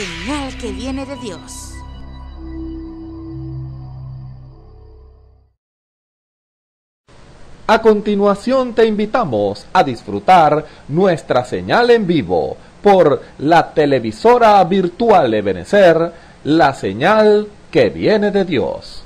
señal que viene de Dios. A continuación te invitamos a disfrutar nuestra señal en vivo por la televisora virtual Ebenecer, la señal que viene de Dios.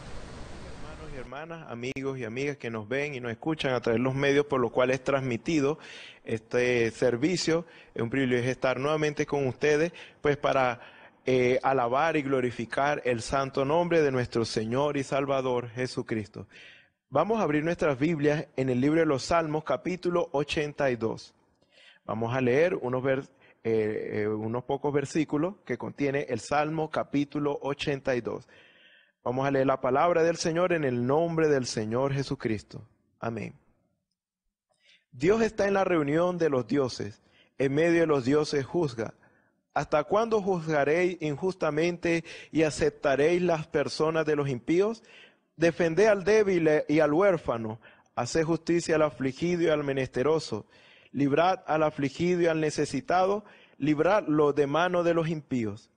Hermanos y hermanas, amigos y amigas que nos ven y nos escuchan a través de los medios por los cuales es transmitido este servicio. Es un privilegio estar nuevamente con ustedes, pues para eh, alabar y glorificar el santo nombre de nuestro Señor y Salvador Jesucristo. Vamos a abrir nuestras Biblias en el libro de los Salmos, capítulo 82. Vamos a leer unos, eh, eh, unos pocos versículos que contiene el Salmo, capítulo 82. Vamos a leer la palabra del Señor en el nombre del Señor Jesucristo. Amén. Dios está en la reunión de los dioses, en medio de los dioses juzga. ¿Hasta cuándo juzgaréis injustamente y aceptaréis las personas de los impíos? Defended al débil y al huérfano, haced justicia al afligido y al menesteroso, librad al afligido y al necesitado, libradlo de mano de los impíos.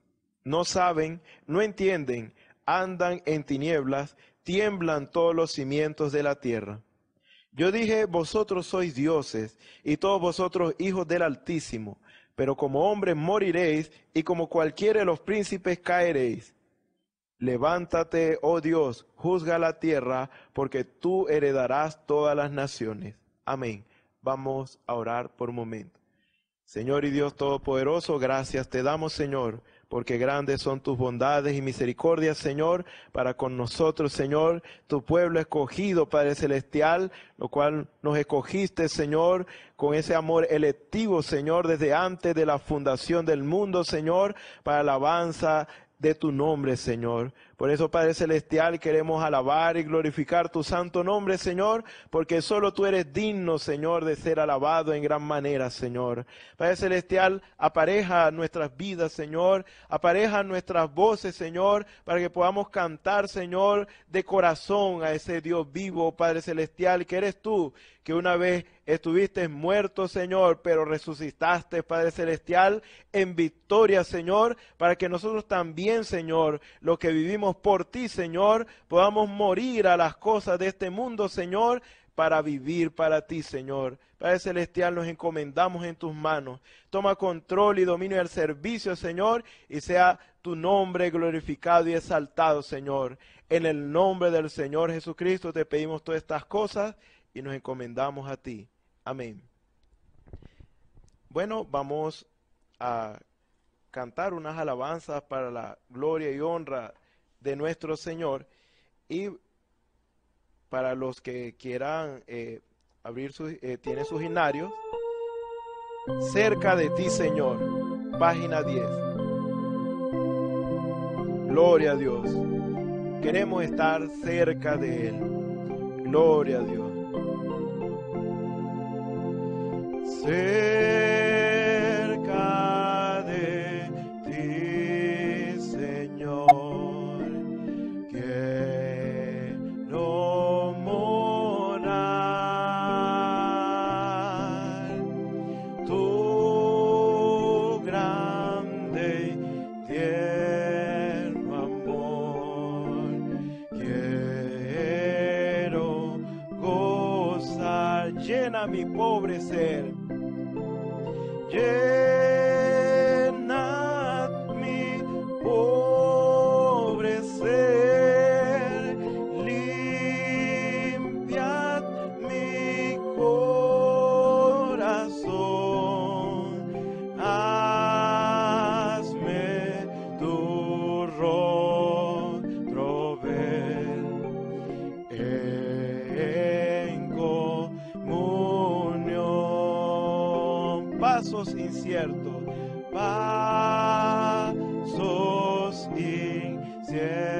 No saben, no entienden, andan en tinieblas, tiemblan todos los cimientos de la tierra. Yo dije, vosotros sois dioses y todos vosotros hijos del Altísimo, pero como hombres moriréis y como cualquiera de los príncipes caeréis. Levántate, oh Dios, juzga la tierra, porque tú heredarás todas las naciones. Amén. Vamos a orar por un momento. Señor y Dios Todopoderoso, gracias te damos, Señor porque grandes son tus bondades y misericordias, Señor, para con nosotros, Señor, tu pueblo escogido, Padre Celestial, lo cual nos escogiste, Señor, con ese amor electivo, Señor, desde antes de la fundación del mundo, Señor, para alabanza de tu nombre, Señor. Por eso, Padre Celestial, queremos alabar y glorificar tu santo nombre, Señor, porque solo tú eres digno, Señor, de ser alabado en gran manera, Señor. Padre Celestial, apareja nuestras vidas, Señor, apareja nuestras voces, Señor, para que podamos cantar, Señor, de corazón a ese Dios vivo, Padre Celestial, que eres tú, que una vez estuviste muerto, Señor, pero resucitaste, Padre Celestial, en victoria, Señor, para que nosotros también, Señor, lo que vivimos por ti, Señor, podamos morir a las cosas de este mundo, Señor, para vivir para ti, Señor. Padre Celestial, nos encomendamos en tus manos. Toma control y dominio del servicio, Señor, y sea tu nombre glorificado y exaltado, Señor. En el nombre del Señor Jesucristo te pedimos todas estas cosas y nos encomendamos a ti. Amén. Bueno, vamos a cantar unas alabanzas para la gloria y honra de nuestro Señor y para los que quieran eh, abrir sus, eh, tiene sus Cerca de ti, Señor, página 10. Gloria a Dios. Queremos estar cerca de Él. Gloria a Dios. Say pasos inciertos.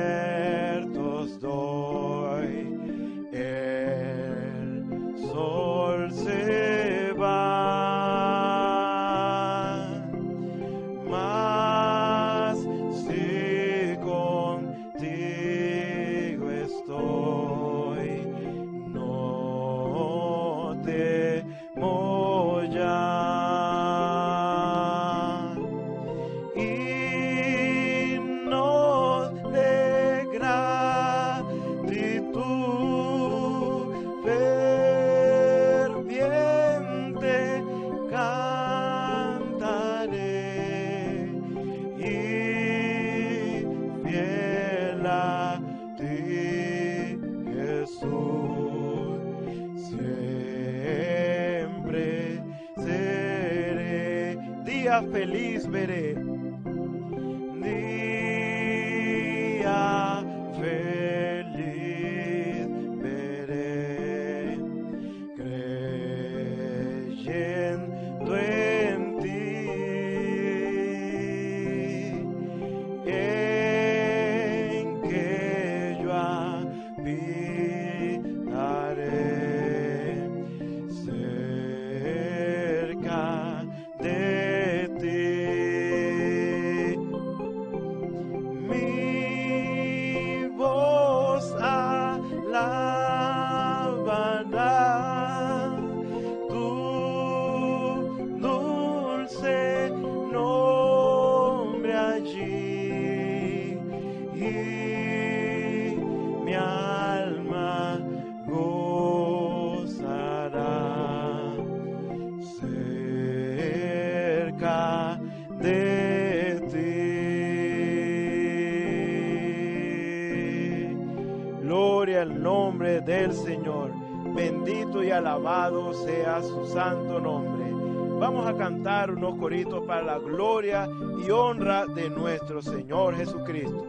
para la gloria y honra de nuestro Señor Jesucristo.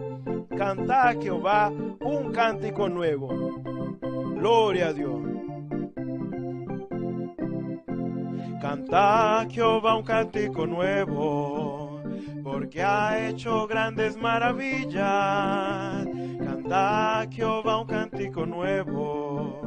Canta, Jehová un cántico nuevo. Gloria a Dios. Canta, Jehová un cántico nuevo porque ha hecho grandes maravillas. Canta Jehová un cántico nuevo,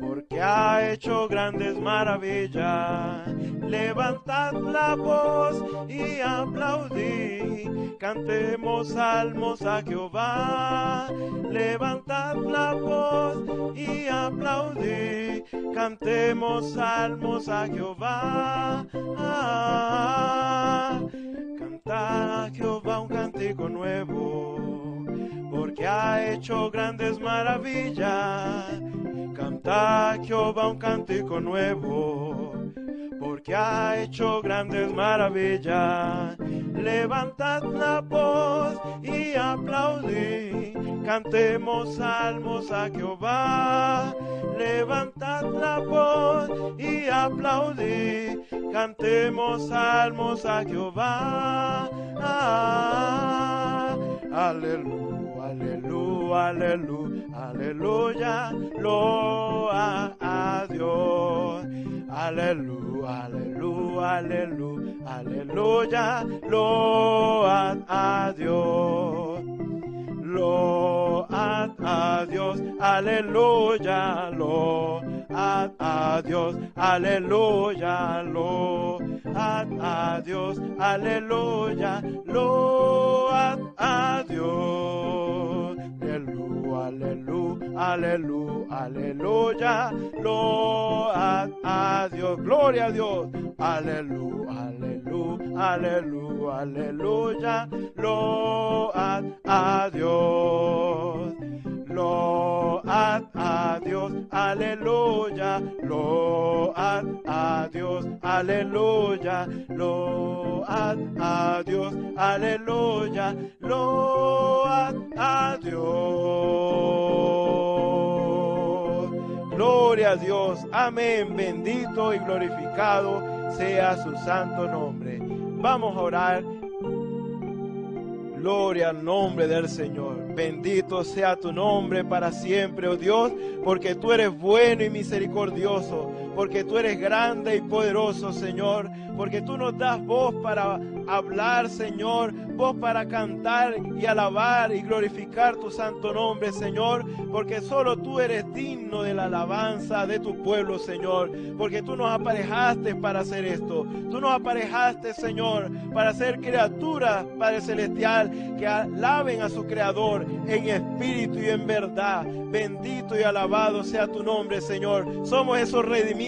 porque ha hecho grandes maravillas. Levantad la voz y aplaudí. cantemos salmos a Jehová. Levantad la voz y aplaudid, cantemos salmos a Jehová. Ah, canta Jehová un cántico nuevo, porque ha hecho grandes maravillas. Canta Jehová un cántico nuevo, porque ha hecho grandes maravillas levantad la voz y aplaudid, cantemos salmos a Jehová. Levantad la voz y aplaudid, cantemos salmos a Jehová. Ah aleluya, aleluya, aleluya, aleluya, loa a Dios. Aleluya, aleluya, aleluya, aleluya, loa a Adiós, a Dios, aleluya, lo a Dios, aleluya, lo a Dios, aleluya, lo a Dios. Aleluya, aleluya, aleluya, aleluya. Loa a Dios, gloria a Dios. Aleluya, aleluya, alelu, aleluya. Loa a Dios lo a Dios, aleluya, lo a Dios, aleluya, lo a Dios, aleluya, lo a Dios. Gloria a Dios, amén, bendito y glorificado sea su santo nombre. Vamos a orar. Gloria al nombre del Señor. Bendito sea tu nombre para siempre, oh Dios, porque tú eres bueno y misericordioso porque tú eres grande y poderoso, Señor, porque tú nos das voz para hablar, Señor, voz para cantar y alabar y glorificar tu santo nombre, Señor, porque solo tú eres digno de la alabanza de tu pueblo, Señor, porque tú nos aparejaste para hacer esto, tú nos aparejaste, Señor, para ser criaturas, Padre Celestial, que alaben a su Creador en espíritu y en verdad. Bendito y alabado sea tu nombre, Señor. Somos esos redimidos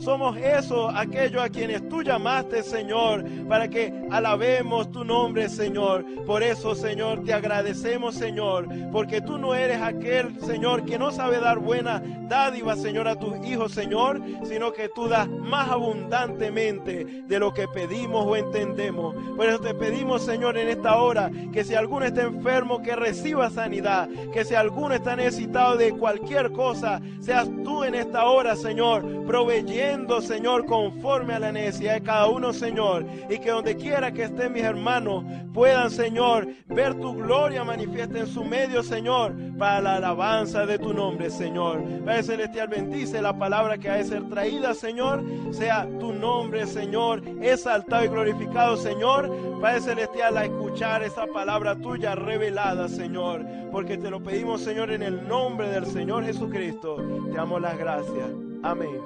somos eso, aquellos a quienes tú llamaste, Señor, para que Alabemos tu nombre, Señor. Por eso, Señor, te agradecemos, Señor, porque tú no eres aquel, Señor, que no sabe dar buena dádiva, Señor, a tus hijos, Señor, sino que tú das más abundantemente de lo que pedimos o entendemos. Por eso te pedimos, Señor, en esta hora, que si alguno está enfermo, que reciba sanidad, que si alguno está necesitado de cualquier cosa, seas tú en esta hora, Señor, proveyendo, Señor, conforme a la necesidad de cada uno, Señor, y que donde quiera que estén mis hermanos, puedan, Señor, ver tu gloria manifiesta en su medio, Señor, para la alabanza de tu nombre, Señor. Padre Celestial, bendice la palabra que ha de ser traída, Señor. Sea tu nombre, Señor, exaltado y glorificado, Señor. Padre Celestial, a escuchar esa palabra tuya revelada, Señor. Porque te lo pedimos, Señor, en el nombre del Señor Jesucristo. Te damos las gracias. Amén.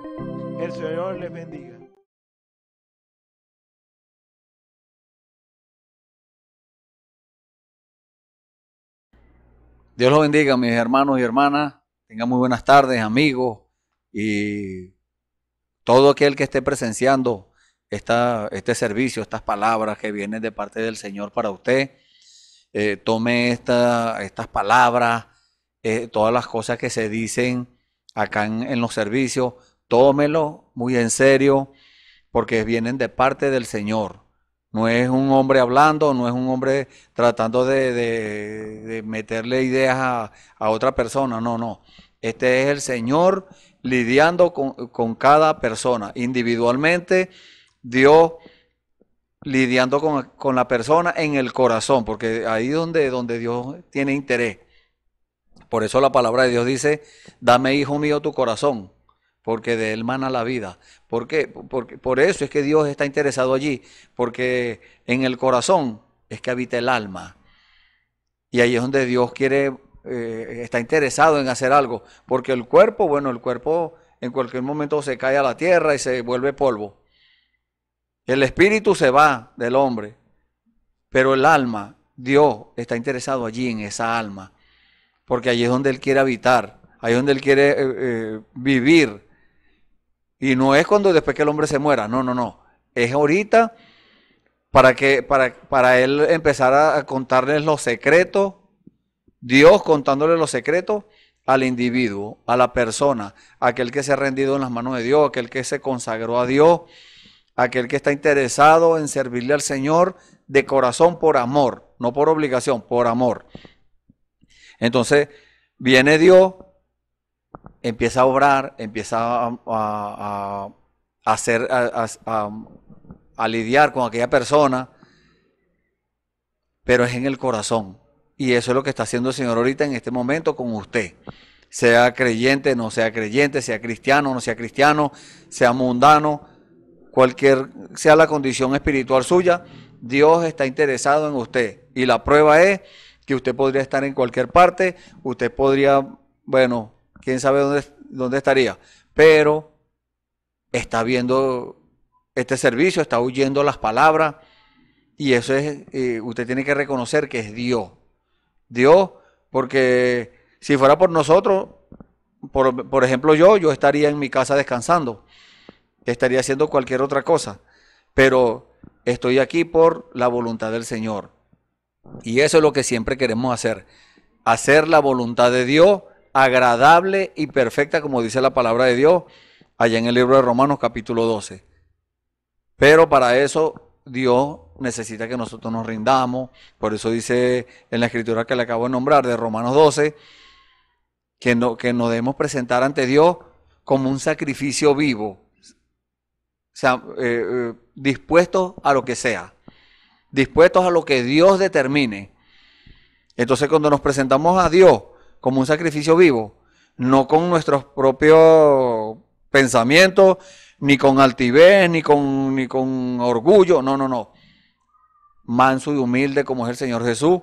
El Señor les bendiga. Dios los bendiga, mis hermanos y hermanas. Tengan muy buenas tardes, amigos. Y todo aquel que esté presenciando esta, este servicio, estas palabras que vienen de parte del Señor para usted, eh, tome estas palabras, eh, todas las cosas que se dicen acá en los servicios, tómelo muy en serio, porque vienen de parte del Señor. No es un hombre hablando, no es un hombre tratando de, meterle ideas a, otra persona, no, no. Este es el Señor lidiando con, cada persona. Individualmente, Dios lidiando con, con, la persona en el corazón, porque ahí es donde, donde Dios tiene interés. Por eso la palabra de Dios dice, dame hijo mío tu corazón, porque de él mana la vida. ¿Por qué? Porque, por eso es que Dios está interesado allí, porque en el corazón es que habita el alma. Y ahí es donde Dios quiere, eh, está interesado en hacer algo, porque el cuerpo, bueno, el cuerpo en cualquier momento se cae a la tierra y se vuelve polvo. El espíritu se va del hombre, pero el alma, Dios está interesado allí en esa alma, porque allí es donde Él quiere habitar, ahí es donde Él quiere eh, eh, vivir y no es cuando después que el hombre se muera, no, no, no. Es ahorita para que para, para él empezar a contarles los secretos, Dios contándole los secretos al individuo, a la persona, aquel que se ha rendido en las manos de Dios, aquel que se consagró a Dios, aquel que está interesado en servirle al Señor de corazón por amor, no por obligación, por amor. Entonces, viene Dios empieza a obrar, empieza a, hacer, a, lidiar con aquella persona, pero es en el corazón. Y eso es lo que está haciendo el Señor ahorita en este momento con usted. Sea creyente, no sea creyente, sea cristiano, no sea cristiano, sea mundano, cualquier sea la condición espiritual suya, Dios está interesado en usted. Y la prueba es que usted podría estar en cualquier parte, usted podría, bueno, quién sabe dónde, dónde estaría. Pero está viendo este servicio, está oyendo las palabras. Y eso es, eh, usted tiene que reconocer que es Dios. Dios, porque si fuera por nosotros, por, por, ejemplo yo, yo estaría en mi casa descansando, estaría haciendo cualquier otra cosa, pero estoy aquí por la voluntad del Señor. Y eso es lo que siempre queremos hacer, hacer la voluntad de Dios agradable y perfecta, como dice la palabra de Dios allá en el libro de Romanos capítulo 12. Pero para eso Dios necesita que nosotros nos rindamos. Por eso dice en la escritura que le acabo de nombrar, de Romanos 12, que, no, que nos debemos presentar ante Dios como un sacrificio vivo. O sea, eh, eh, dispuestos a lo que sea. Dispuestos a lo que Dios determine. Entonces cuando nos presentamos a Dios como un sacrificio vivo, no con nuestros propios pensamientos, ni con altivez, ni con, ni con orgullo, no, no, no. Manso y humilde como es el Señor Jesús.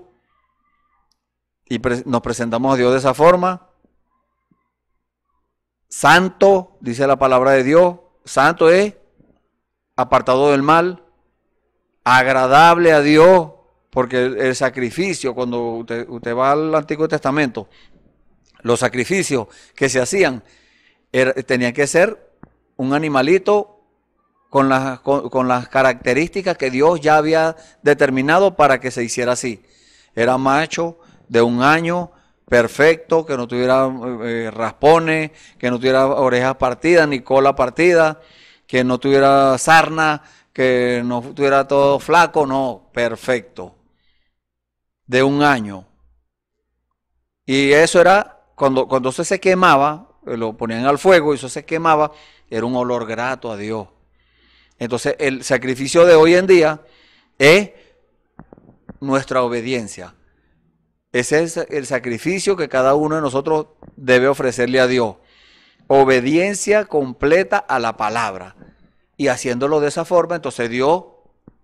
Y nos presentamos a Dios de esa forma. Santo, dice la palabra de Dios, santo es apartado del mal, agradable a Dios, porque el, sacrificio, cuando usted, va al Antiguo Testamento, los sacrificios que se hacían tenían que ser un animalito con las, características que Dios ya había determinado para que se hiciera así. Era macho de un año, perfecto, que no tuviera eh, raspones, que no tuviera orejas partidas ni cola partida, que no tuviera sarna, que no tuviera todo flaco, no, perfecto de un año. Y eso era cuando, cuando eso se quemaba, eh, lo ponían al fuego y eso se quemaba, era un olor grato a Dios. Entonces el sacrificio de hoy en día es nuestra obediencia. Ese es el sacrificio que cada uno de nosotros debe ofrecerle a Dios. Obediencia completa a la palabra. Y haciéndolo de esa forma, entonces Dios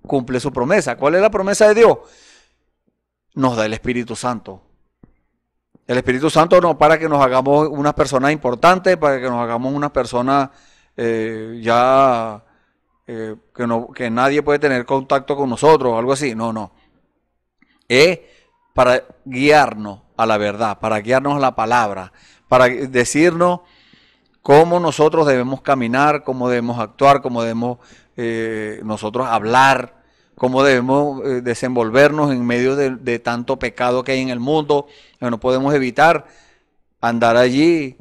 cumple su promesa. ¿Cuál es la promesa de Dios? nos da el Espíritu Santo. El Espíritu Santo no para que nos hagamos una persona importante, para que nos hagamos una persona eh, ya eh, que, nadie puede tener contacto con nosotros, algo así. No, no. Es para guiarnos a la verdad, para guiarnos a la palabra, para decirnos cómo nosotros debemos caminar, cómo debemos actuar, cómo debemos eh, nosotros hablar, cómo debemos eh, desenvolvernos en medio de, tanto pecado que hay en el mundo. No podemos evitar andar allí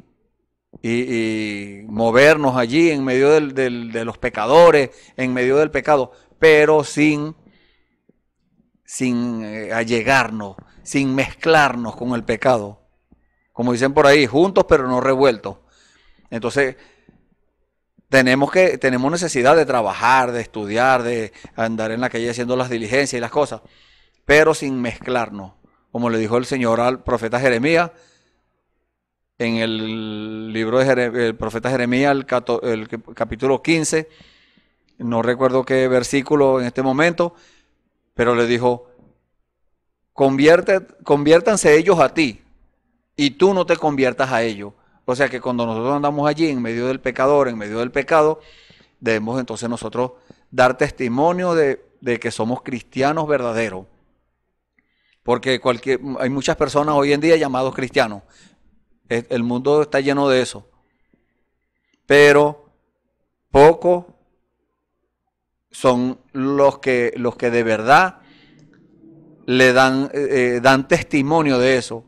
y, movernos allí en medio de los pecadores, en medio del pecado, pero sin, sin eh, allegarnos, sin mezclarnos con el pecado. Como dicen por ahí, juntos pero no revueltos. Entonces, tenemos que tenemos necesidad de trabajar, de estudiar, de andar en la calle haciendo las diligencias y las cosas, pero sin mezclarnos, como le dijo el Señor al profeta Jeremías en el libro de el profeta Jeremías el, el, capítulo 15, no recuerdo qué versículo en este momento, pero le dijo, Convierte, conviértanse ellos a ti y tú no te conviertas a ellos o sea que cuando nosotros andamos allí en medio del pecador, en medio del pecado, debemos entonces nosotros dar testimonio de, que somos cristianos verdaderos. Porque hay muchas personas hoy en día llamados cristianos. El mundo está lleno de eso. Pero pocos son los que, los que de verdad le dan, eh, eh, dan testimonio de eso.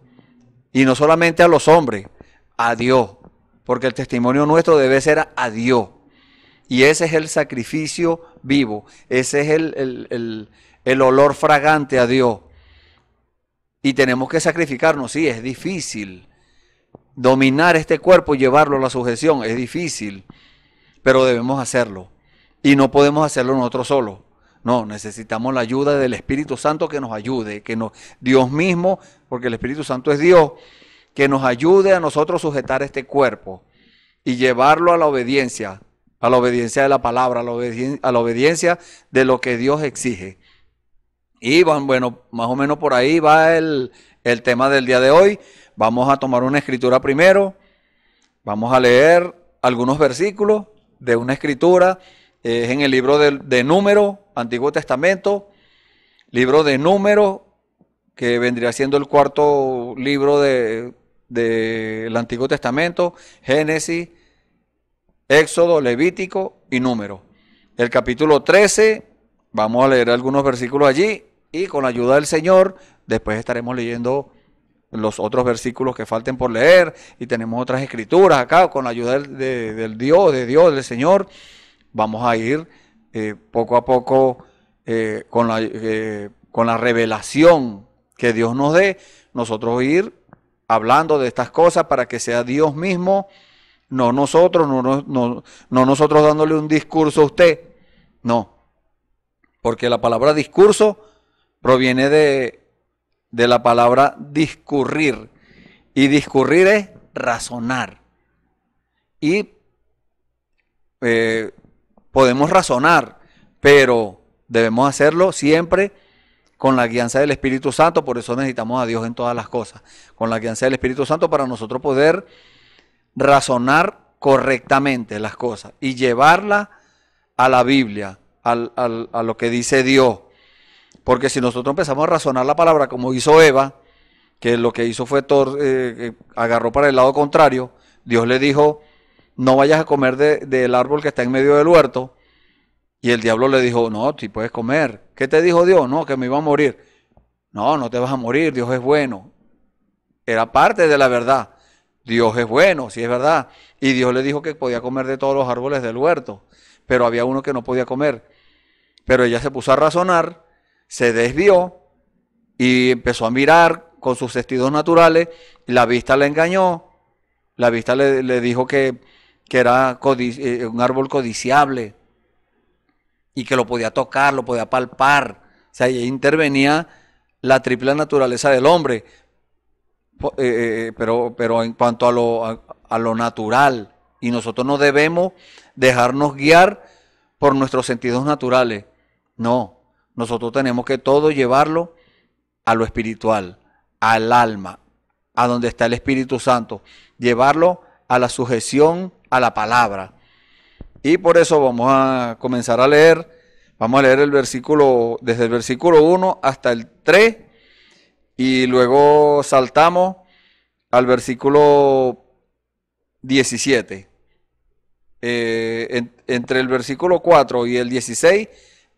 Y no solamente a los hombres, a Dios, porque el testimonio nuestro debe ser a Dios. Y ese es el sacrificio vivo, ese es el, olor fragante a Dios. Y tenemos que sacrificarnos, sí, es difícil. Dominar este cuerpo y llevarlo a la sujeción es difícil, pero debemos hacerlo. Y no podemos hacerlo nosotros solos. No, necesitamos la ayuda del Espíritu Santo que nos ayude, que Dios mismo, porque el Espíritu Santo es Dios, que nos ayude a nosotros sujetar este cuerpo y llevarlo a la obediencia, a la obediencia de la palabra, a la, obediencia, de lo que Dios exige. Y bueno, más o menos por ahí va el, tema del día de hoy. Vamos a tomar una escritura primero, vamos a leer algunos versículos de una escritura, es en el libro de, de Número, Antiguo Testamento, libro de Número, que vendría siendo el cuarto libro de, del Antiguo Testamento, Génesis, Éxodo, Levítico y Número. El capítulo 13, vamos a leer algunos versículos allí y con la ayuda del Señor, después estaremos leyendo los otros versículos que falten por leer y tenemos otras escrituras acá con la ayuda del, Dios, de Dios, del Señor. Vamos a ir eh, poco a poco eh, con, la, eh, con la revelación que Dios nos dé, nosotros ir hablando de estas cosas para que sea Dios mismo, no nosotros, no, nosotros dándole un discurso a usted, no. Porque la palabra discurso proviene de, de la palabra discurrir. Y discurrir es razonar. Y eh, podemos razonar, pero debemos hacerlo siempre con la guianza del Espíritu Santo, por eso necesitamos a Dios en todas las cosas, con la guianza del Espíritu Santo para nosotros poder razonar correctamente las cosas y llevarla a la Biblia, a lo que dice Dios. Porque si nosotros empezamos a razonar la palabra como hizo Eva, que lo que hizo fue eh, eh, agarró para el lado contrario, Dios le dijo, no vayas a comer del árbol que está en medio del huerto, y el diablo le dijo, no, si puedes comer. ¿Qué te dijo Dios? No, que me iba a morir. No, no te vas a morir, Dios es bueno. Era parte de la verdad. Dios es bueno, si es verdad. Y Dios le dijo que podía comer de todos los árboles del huerto, pero había uno que no podía comer. Pero ella se puso a razonar, se desvió y empezó a mirar con sus vestidos naturales. La vista le engañó, la vista le, dijo que, que era eh, un árbol codiciable y que lo podía tocar, lo podía palpar. O sea, ahí intervenía la triple naturaleza del hombre. Eh, eh, eh, pero, pero en cuanto a lo, a lo natural, y nosotros no debemos dejarnos guiar por nuestros sentidos naturales. No, nosotros tenemos que todo llevarlo a lo espiritual, al alma, a donde está el Espíritu Santo, llevarlo a la sujeción a la palabra. Y por eso vamos a comenzar a leer, vamos a leer el versículo, desde el versículo 1 hasta el 3, y luego saltamos al versículo 17. Eh, entre el versículo 4 y el 16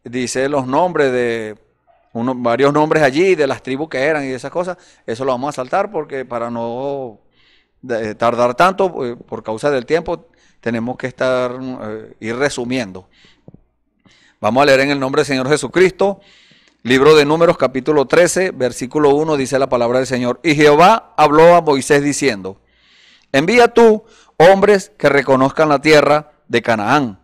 dice los nombres de varios nombres allí, de las tribus que eran y esas cosas. Eso lo vamos a saltar porque para no eh, tardar tanto, eh, por causa del tiempo, tenemos que estar, eh, ir resumiendo. Vamos a leer en el nombre del Señor Jesucristo. Libro de Números capítulo 13, versículo 1 dice la palabra del Señor. Y Jehová habló a Moisés diciendo, envía tú hombres que reconozcan la tierra de Canaán,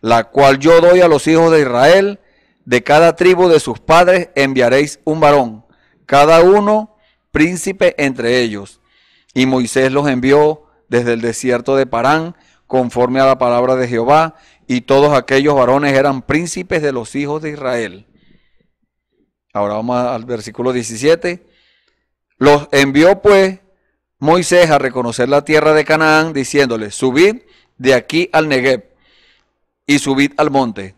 la cual yo doy a los hijos de Israel, de cada tribu de sus padres enviaréis un varón, cada uno príncipe entre ellos. Y Moisés los envió desde el desierto de Parán conforme a la palabra de Jehová, y todos aquellos varones eran príncipes de los hijos de Israel. Ahora vamos al versículo 17. Los envió pues Moisés a reconocer la tierra de Canaán, diciéndole, subid de aquí al Negev y subid al monte,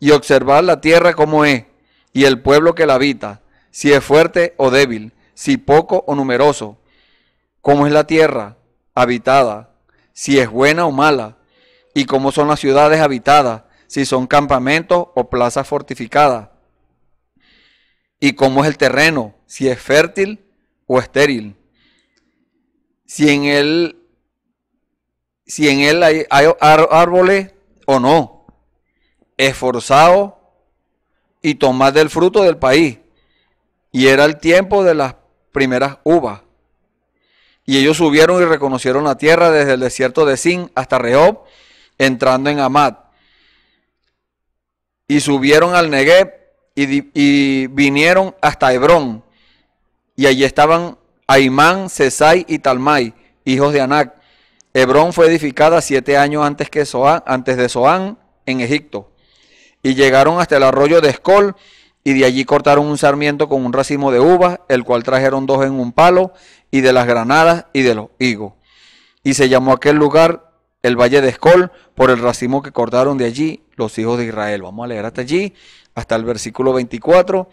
y observad la tierra como es, y el pueblo que la habita, si es fuerte o débil, si poco o numeroso, cómo es la tierra habitada si es buena o mala, y cómo son las ciudades habitadas, si son campamentos o plazas fortificadas, y cómo es el terreno, si es fértil o estéril, si en él, si en él hay, árboles o no. esforzado y tomad del fruto del país. Y era el tiempo de las primeras uvas. Y ellos subieron y reconocieron la tierra desde el desierto de Sin hasta Rehob, entrando en Amad. Y subieron al Negev y, vinieron hasta Hebrón. Y allí estaban Aimán, Cesai y Talmai, hijos de Anac. Hebrón fue edificada siete años antes, que Soán, antes de Zoán, en Egipto. Y llegaron hasta el arroyo de Escol, y de allí cortaron un sarmiento con un racimo de uvas, el cual trajeron dos en un palo, y de las granadas y de los higos. Y se llamó aquel lugar el valle de Escol por el racimo que cortaron de allí los hijos de Israel. Vamos a leer hasta allí, hasta el versículo 24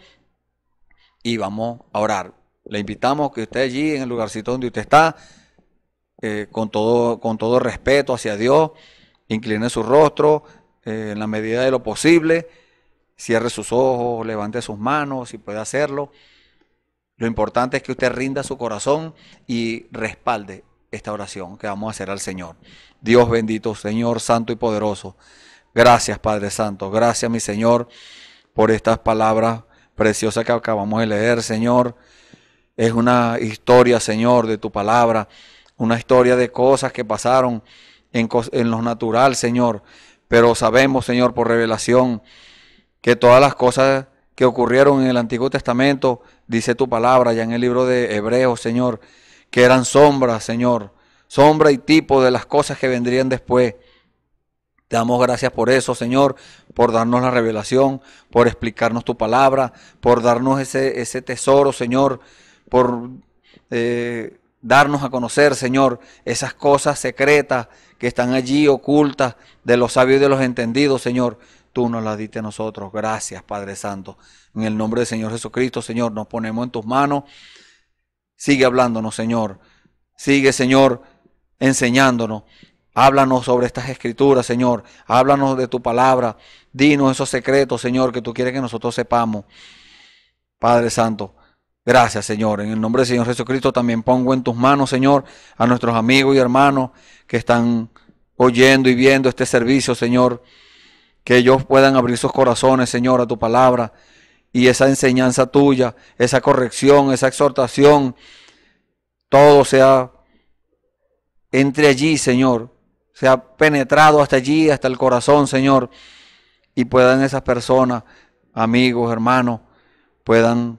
y vamos a orar. Le invitamos que usted allí en el lugarcito donde usted está, eh, con, todo, con todo respeto hacia Dios, incline su rostro eh, en la medida de lo posible, cierre sus ojos, levante sus manos si puede hacerlo. Lo importante es que usted rinda su corazón y respalde esta oración que vamos a hacer al Señor. Dios bendito, Señor Santo y Poderoso. Gracias, Padre Santo. Gracias, mi Señor, por estas palabras preciosas que acabamos de leer, Señor. Es una historia, Señor, de tu palabra. Una historia de cosas que pasaron en, lo natural, Señor. Pero sabemos, Señor, por revelación, que todas las cosas que ocurrieron en el Antiguo Testamento, dice tu palabra ya en el libro de Hebreos, Señor, que eran sombras, Señor, sombra y tipo de las cosas que vendrían después. Te damos gracias por eso, Señor, por darnos la revelación, por explicarnos tu palabra, por darnos ese, ese tesoro, Señor, por eh, darnos a conocer, Señor, esas cosas secretas que están allí ocultas de los sabios y de los entendidos, Señor tú nos la diste a nosotros. Gracias, Padre Santo. En el nombre del Señor Jesucristo, Señor, nos ponemos en tus manos. Sigue hablándonos, Señor. Sigue, Señor, enseñándonos. Háblanos sobre estas escrituras, Señor. Háblanos de tu palabra. Dinos esos secretos, Señor, que tú quieres que nosotros sepamos. Padre Santo, gracias, Señor. En el nombre del Señor Jesucristo también pongo en tus manos, Señor, a nuestros amigos y hermanos que están oyendo y viendo este servicio, Señor que ellos puedan abrir sus corazones, Señor, a tu palabra y esa enseñanza tuya, esa corrección, esa exhortación, todo sea entre allí, Señor, sea penetrado hasta allí, hasta el corazón, Señor, y puedan esas personas, amigos, hermanos, puedan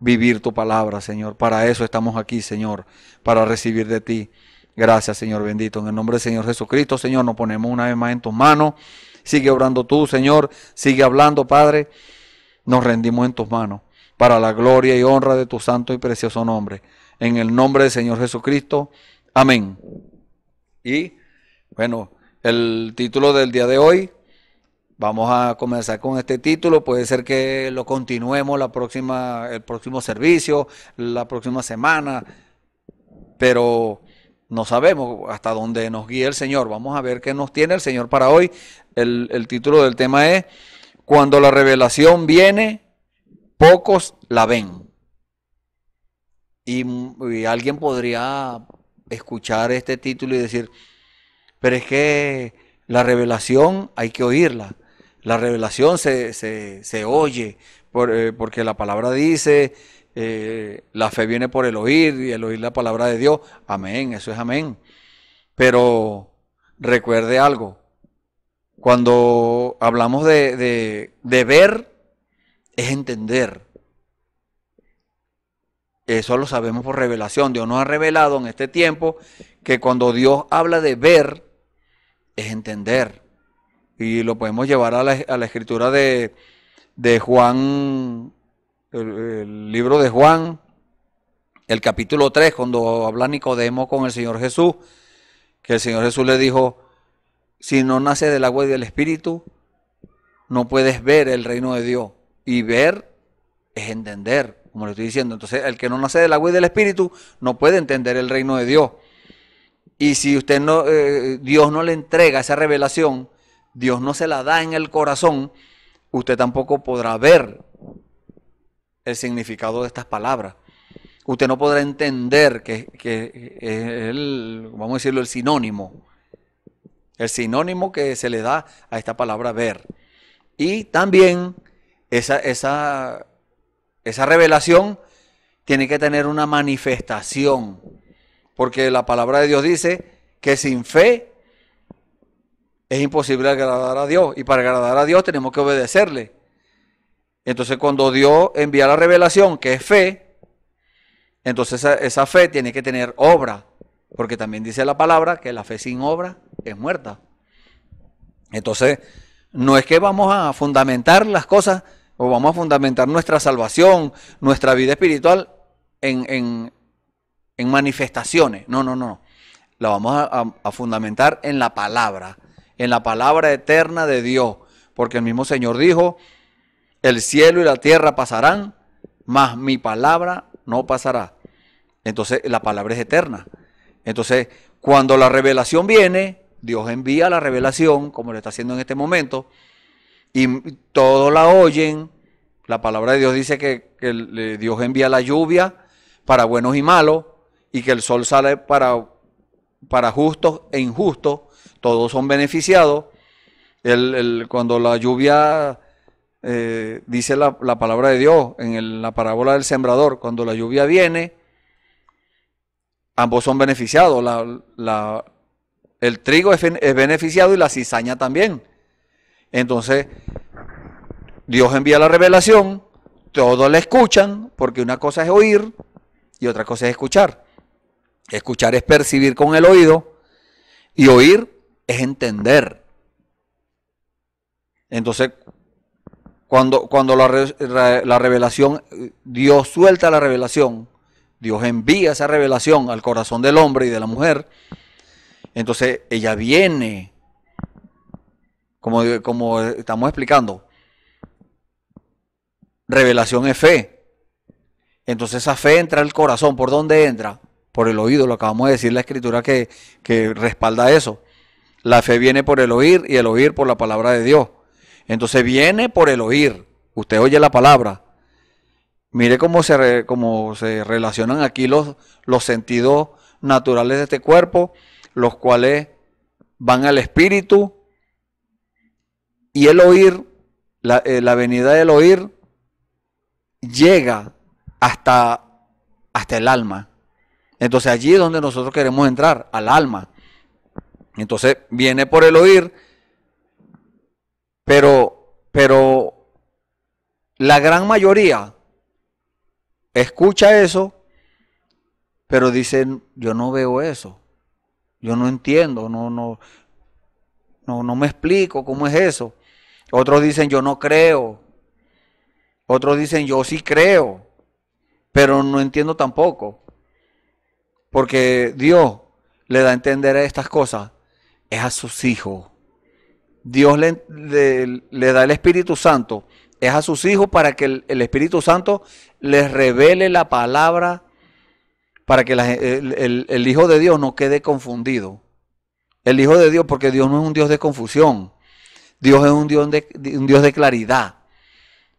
vivir tu palabra, Señor. Para eso estamos aquí, Señor, para recibir de ti. Gracias, Señor bendito. En el nombre del Señor Jesucristo, Señor, nos ponemos una vez más en tus manos. Sigue obrando tú, Señor. Sigue hablando, Padre. Nos rendimos en tus manos para la gloria y honra de tu santo y precioso nombre. En el nombre del Señor Jesucristo. Amén. Y bueno, el título del día de hoy, vamos a comenzar con este título. Puede ser que lo continuemos la próxima, el próximo servicio, la próxima semana. Pero no sabemos hasta dónde nos guía el Señor. Vamos a ver qué nos tiene el Señor para hoy. El, título del tema es, Cuando la revelación viene, pocos la ven. Y, alguien podría escuchar este título y decir, pero es que la revelación hay que oírla. La revelación se, se, oye, eh, porque la palabra dice eh, la fe viene por el oír y el oír la palabra de Dios. Amén, eso es amén. Pero recuerde algo, cuando hablamos de, ver, es entender. Eso lo sabemos por revelación. Dios nos ha revelado en este tiempo que cuando Dios habla de ver, es entender. Y lo podemos llevar a la, a la escritura de, de Juan el, libro de Juan, el capítulo 3, cuando habla Nicodemo con el Señor Jesús, que el Señor Jesús le dijo, si no nace del agua y del espíritu, no puedes ver el reino de Dios. Y ver es entender, como le estoy diciendo. Entonces, el que no nace del agua y del espíritu no puede entender el reino de Dios. Y si usted no, eh, Dios no le entrega esa revelación, Dios no se la da en el corazón, usted tampoco podrá ver el significado de estas palabras. Usted no podrá entender que, es el, vamos a decirlo, el sinónimo, el sinónimo que se le da a esta palabra ver. Y también esa, esa, esa revelación tiene que tener una manifestación, porque la palabra de Dios dice que sin fe es imposible agradar a Dios, y para agradar a Dios tenemos que obedecerle. Entonces cuando Dios envía la revelación, que es fe, entonces esa, fe tiene que tener obra, porque también dice la palabra que la fe sin obra es muerta. Entonces, no es que vamos a fundamentar las cosas o vamos a fundamentar nuestra salvación, nuestra vida espiritual en, en, manifestaciones. No, no, no. La vamos a, fundamentar en la palabra, en la palabra eterna de Dios. Porque el mismo Señor dijo, el cielo y la tierra pasarán, mas mi palabra no pasará. Entonces la palabra es eterna. Entonces, cuando la revelación viene, Dios envía la revelación, como lo está haciendo en este momento, y todos la oyen. La palabra de Dios dice que, Dios envía la lluvia para buenos y malos, y que el sol sale para, para justos e injustos. Todos son beneficiados. cuando la lluvia eh, dice la, palabra de Dios en la parábola del sembrador, cuando la lluvia viene, ambos son beneficiados. el trigo es, beneficiado y la cizaña también. Entonces, Dios envía la revelación, todos la escuchan, porque una cosa es oír y otra cosa es escuchar. Escuchar es percibir con el oído y oír es entender. Entonces, cuando, la, revelación, Dios suelta la revelación, Dios envía esa revelación al corazón del hombre y de la mujer, entonces ella viene, como, como estamos explicando, revelación es fe. Entonces esa fe entra al corazón. ¿Por dónde entra? Por el oído, lo acabamos de decir la escritura que, que respalda eso. La fe viene por el oír y el oír por la palabra de Dios. Entonces viene por el oír. Usted oye la palabra. Mire cómo se, se relacionan aquí los, los sentidos naturales de este cuerpo, los cuales van al espíritu. Y el oír, eh, la, venida del oír, llega hasta, hasta el alma. Entonces allí es donde nosotros queremos entrar, al alma. Entonces viene por el oír pero, pero la gran mayoría escucha eso, pero dicen, yo no veo eso. Yo no entiendo, no, no, no, no me explico cómo es eso. Otros dicen, yo no creo. Otros dicen, yo sí creo, pero no entiendo tampoco. Porque Dios le da a entender a estas cosas, es a sus hijos. Dios le, le, da el Espíritu Santo, es a sus hijos para que el, Espíritu Santo les revele la palabra, para que el, Hijo de Dios no quede confundido. El Hijo de Dios, porque Dios no es un Dios de confusión, Dios es un Dios de, un Dios de claridad.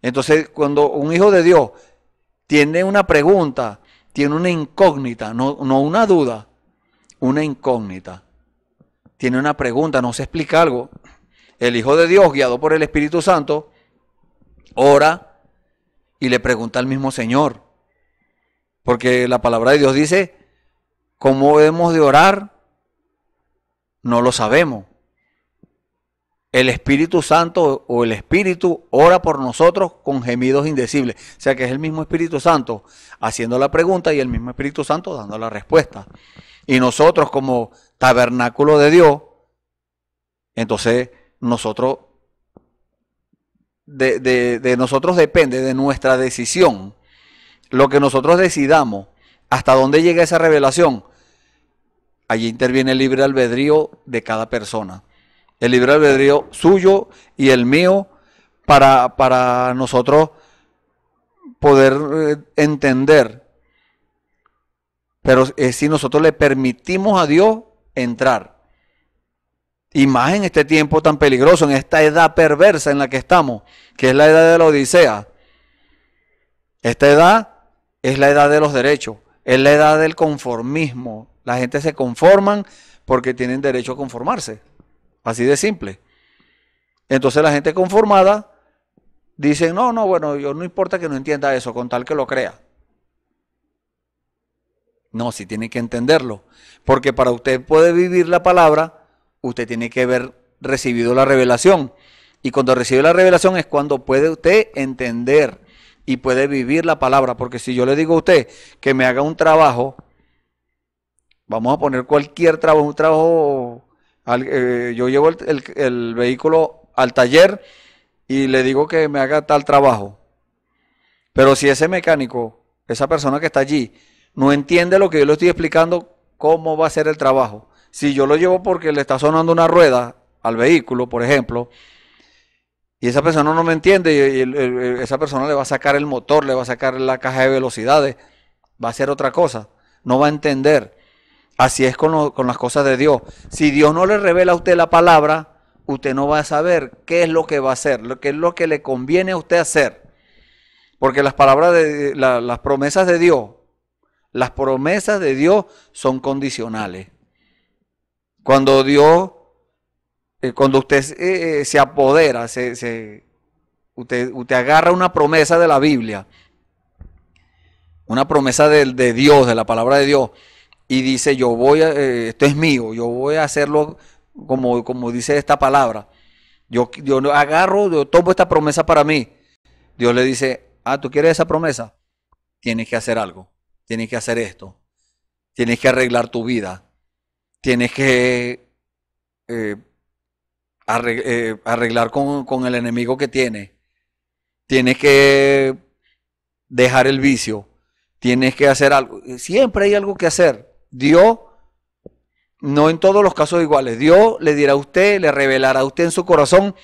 Entonces, cuando un Hijo de Dios tiene una pregunta, tiene una incógnita, no, no una duda, una incógnita. Tiene una pregunta, no se explica algo, el Hijo de Dios, guiado por el Espíritu Santo, ora y le pregunta al mismo Señor. Porque la palabra de Dios dice, ¿cómo hemos de orar? No lo sabemos. El Espíritu Santo o el Espíritu ora por nosotros con gemidos indecibles. O sea que es el mismo Espíritu Santo haciendo la pregunta y el mismo Espíritu Santo dando la respuesta. Y nosotros como tabernáculo de Dios, entonces nosotros, de, nosotros depende, de nuestra decisión, lo que nosotros decidamos, hasta dónde llega esa revelación, allí interviene el libre albedrío de cada persona. El libre albedrío suyo y el mío para, para nosotros poder eh, entender. Pero si nosotros le permitimos a Dios entrar. Y este tiempo tan peligroso, en esta edad perversa en la que estamos, que es la edad de la Odisea. Esta edad es la edad de los derechos, es la edad del conformismo. La gente se conforman porque tienen derecho a conformarse. Así de simple. Entonces la gente conformada dice, no, no, bueno, yo no importa que no entienda eso, con tal que lo crea. No, si tiene que entenderlo. Porque para usted puede vivir la palabra, usted tiene que haber recibido la revelación. Y cuando recibe la revelación es cuando puede usted entender y puede vivir la palabra. Porque si yo le digo a usted que me haga un trabajo, vamos a poner cualquier trabajo, un trabajo, eh, yo llevo el vehículo al taller y le digo que me haga tal trabajo. Pero si ese mecánico, esa persona que está allí, no entiende lo que yo le estoy explicando, cómo va a ser el trabajo si yo lo llevo porque le está sonando una rueda al vehículo, por ejemplo, y esa persona no me entiende, y esa persona le va a sacar el motor, le va a sacar la caja de velocidades, va a hacer otra cosa, no va a entender. Así es con, las cosas de Dios. Si Dios no le revela a usted la palabra, usted no va a saber qué es lo que va a hacer, lo es lo que le conviene a usted hacer. Porque las palabras de las promesas de Dios, las promesas de Dios son condicionales. Cuando Dios, eh, cuando usted se eh, eh, apodera, usted, agarra una promesa de la Biblia, una promesa de, de Dios, de la palabra de Dios, y dice, yo voy, a, esto es mío, yo voy a hacerlo como, como dice esta palabra. Yo, yo agarro, yo tomo esta promesa para mí. Dios le dice, ah, ¿tú quieres esa promesa? Tienes que hacer algo, tienes que hacer esto, tienes que arreglar tu vida, tienes que eh, eh, arreglar con, el enemigo que tiene. Tienes que dejar el vicio. Tienes que hacer algo. Siempre hay algo que hacer. Dios, no en todos los casos iguales, Dios le dirá a usted, le revelará a usted en su corazón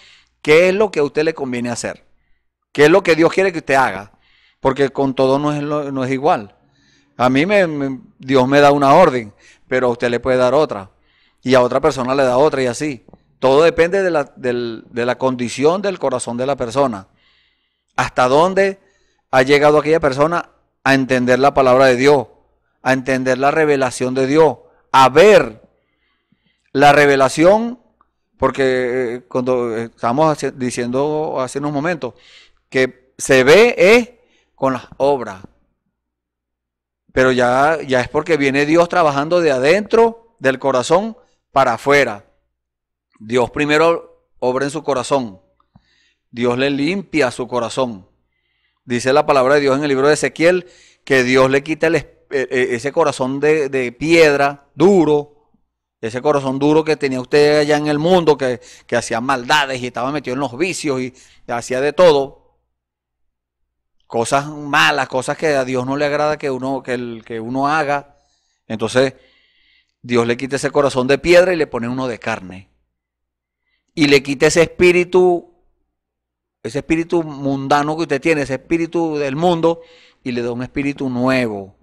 qué es lo que a usted le conviene hacer. ¿Qué es lo que Dios quiere que usted haga? Porque con todo no es, igual. A mí me, Dios me da una orden, pero usted le puede dar otra. Y a otra persona le da otra y así. Todo depende de la, de la condición del corazón de la persona. Hasta dónde ha llegado aquella persona a entender la palabra de Dios, a entender la revelación de Dios, a ver la revelación, porque eh, cuando eh, estamos diciendo hace unos momentos que se ve es eh, con las obras, pero ya, ya es porque viene Dios trabajando de adentro del corazón para afuera. Dios primero obra en su corazón. Dios le limpia su corazón. Dice la palabra de Dios en el libro de Ezequiel que Dios le quita e, e, ese corazón de, piedra duro, ese corazón duro que tenía usted allá en el mundo, que, que hacía maldades y estaba metido en los vicios y hacía de todo cosas malas, cosas que a Dios no le agrada que uno, que, el, que uno haga. Entonces, Dios le quita ese corazón de piedra y le pone uno de carne. Y le quita ese espíritu, ese espíritu mundano que usted tiene, ese espíritu del mundo, y le da un espíritu nuevo.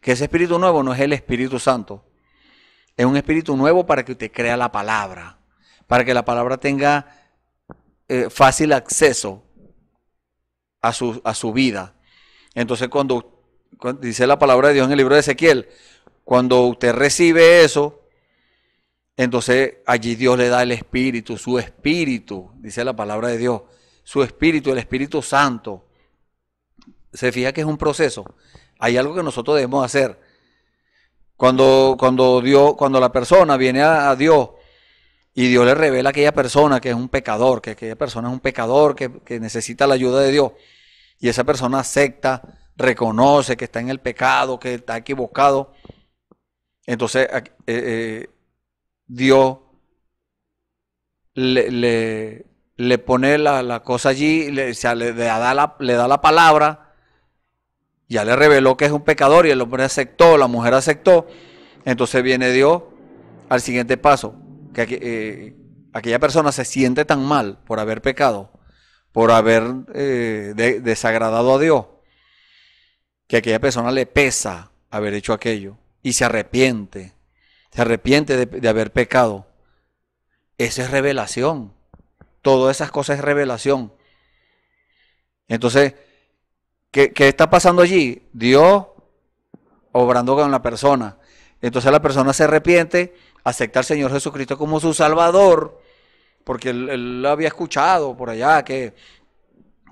Que ese espíritu nuevo no es el Espíritu Santo. Es un espíritu nuevo para que usted crea la palabra. Para que la palabra tenga eh, fácil acceso a su, a su vida. Entonces cuando, dice la palabra de Dios en el libro de Ezequiel, cuando usted recibe eso, entonces allí Dios le da el espíritu, su espíritu, dice la palabra de Dios, su espíritu, el Espíritu Santo. Se fija que es un proceso. Hay algo que nosotros debemos hacer. Cuando, cuando, Dios, cuando la persona viene a Dios y Dios le revela a aquella persona que es un pecador, que aquella persona es un pecador, que, necesita la ayuda de Dios, y esa persona acepta, reconoce que está en el pecado, que está equivocado, entonces eh, eh, Dios le, pone la, cosa allí, le, da la, le da la palabra, ya le reveló que es un pecador y el hombre aceptó, la mujer aceptó, entonces viene Dios al siguiente paso que eh, aquella persona se siente tan mal por haber pecado, por haber eh, desagradado a Dios, que aquella persona le pesa haber hecho aquello y se arrepiente, se arrepiente de, haber pecado. esa es revelación. Todas esas cosas es revelación. Entonces, ¿qué, ¿qué, está pasando allí? Dios obrando con la persona. Entonces la persona se arrepiente aceptar al Señor Jesucristo como su Salvador, porque él, había escuchado por allá que,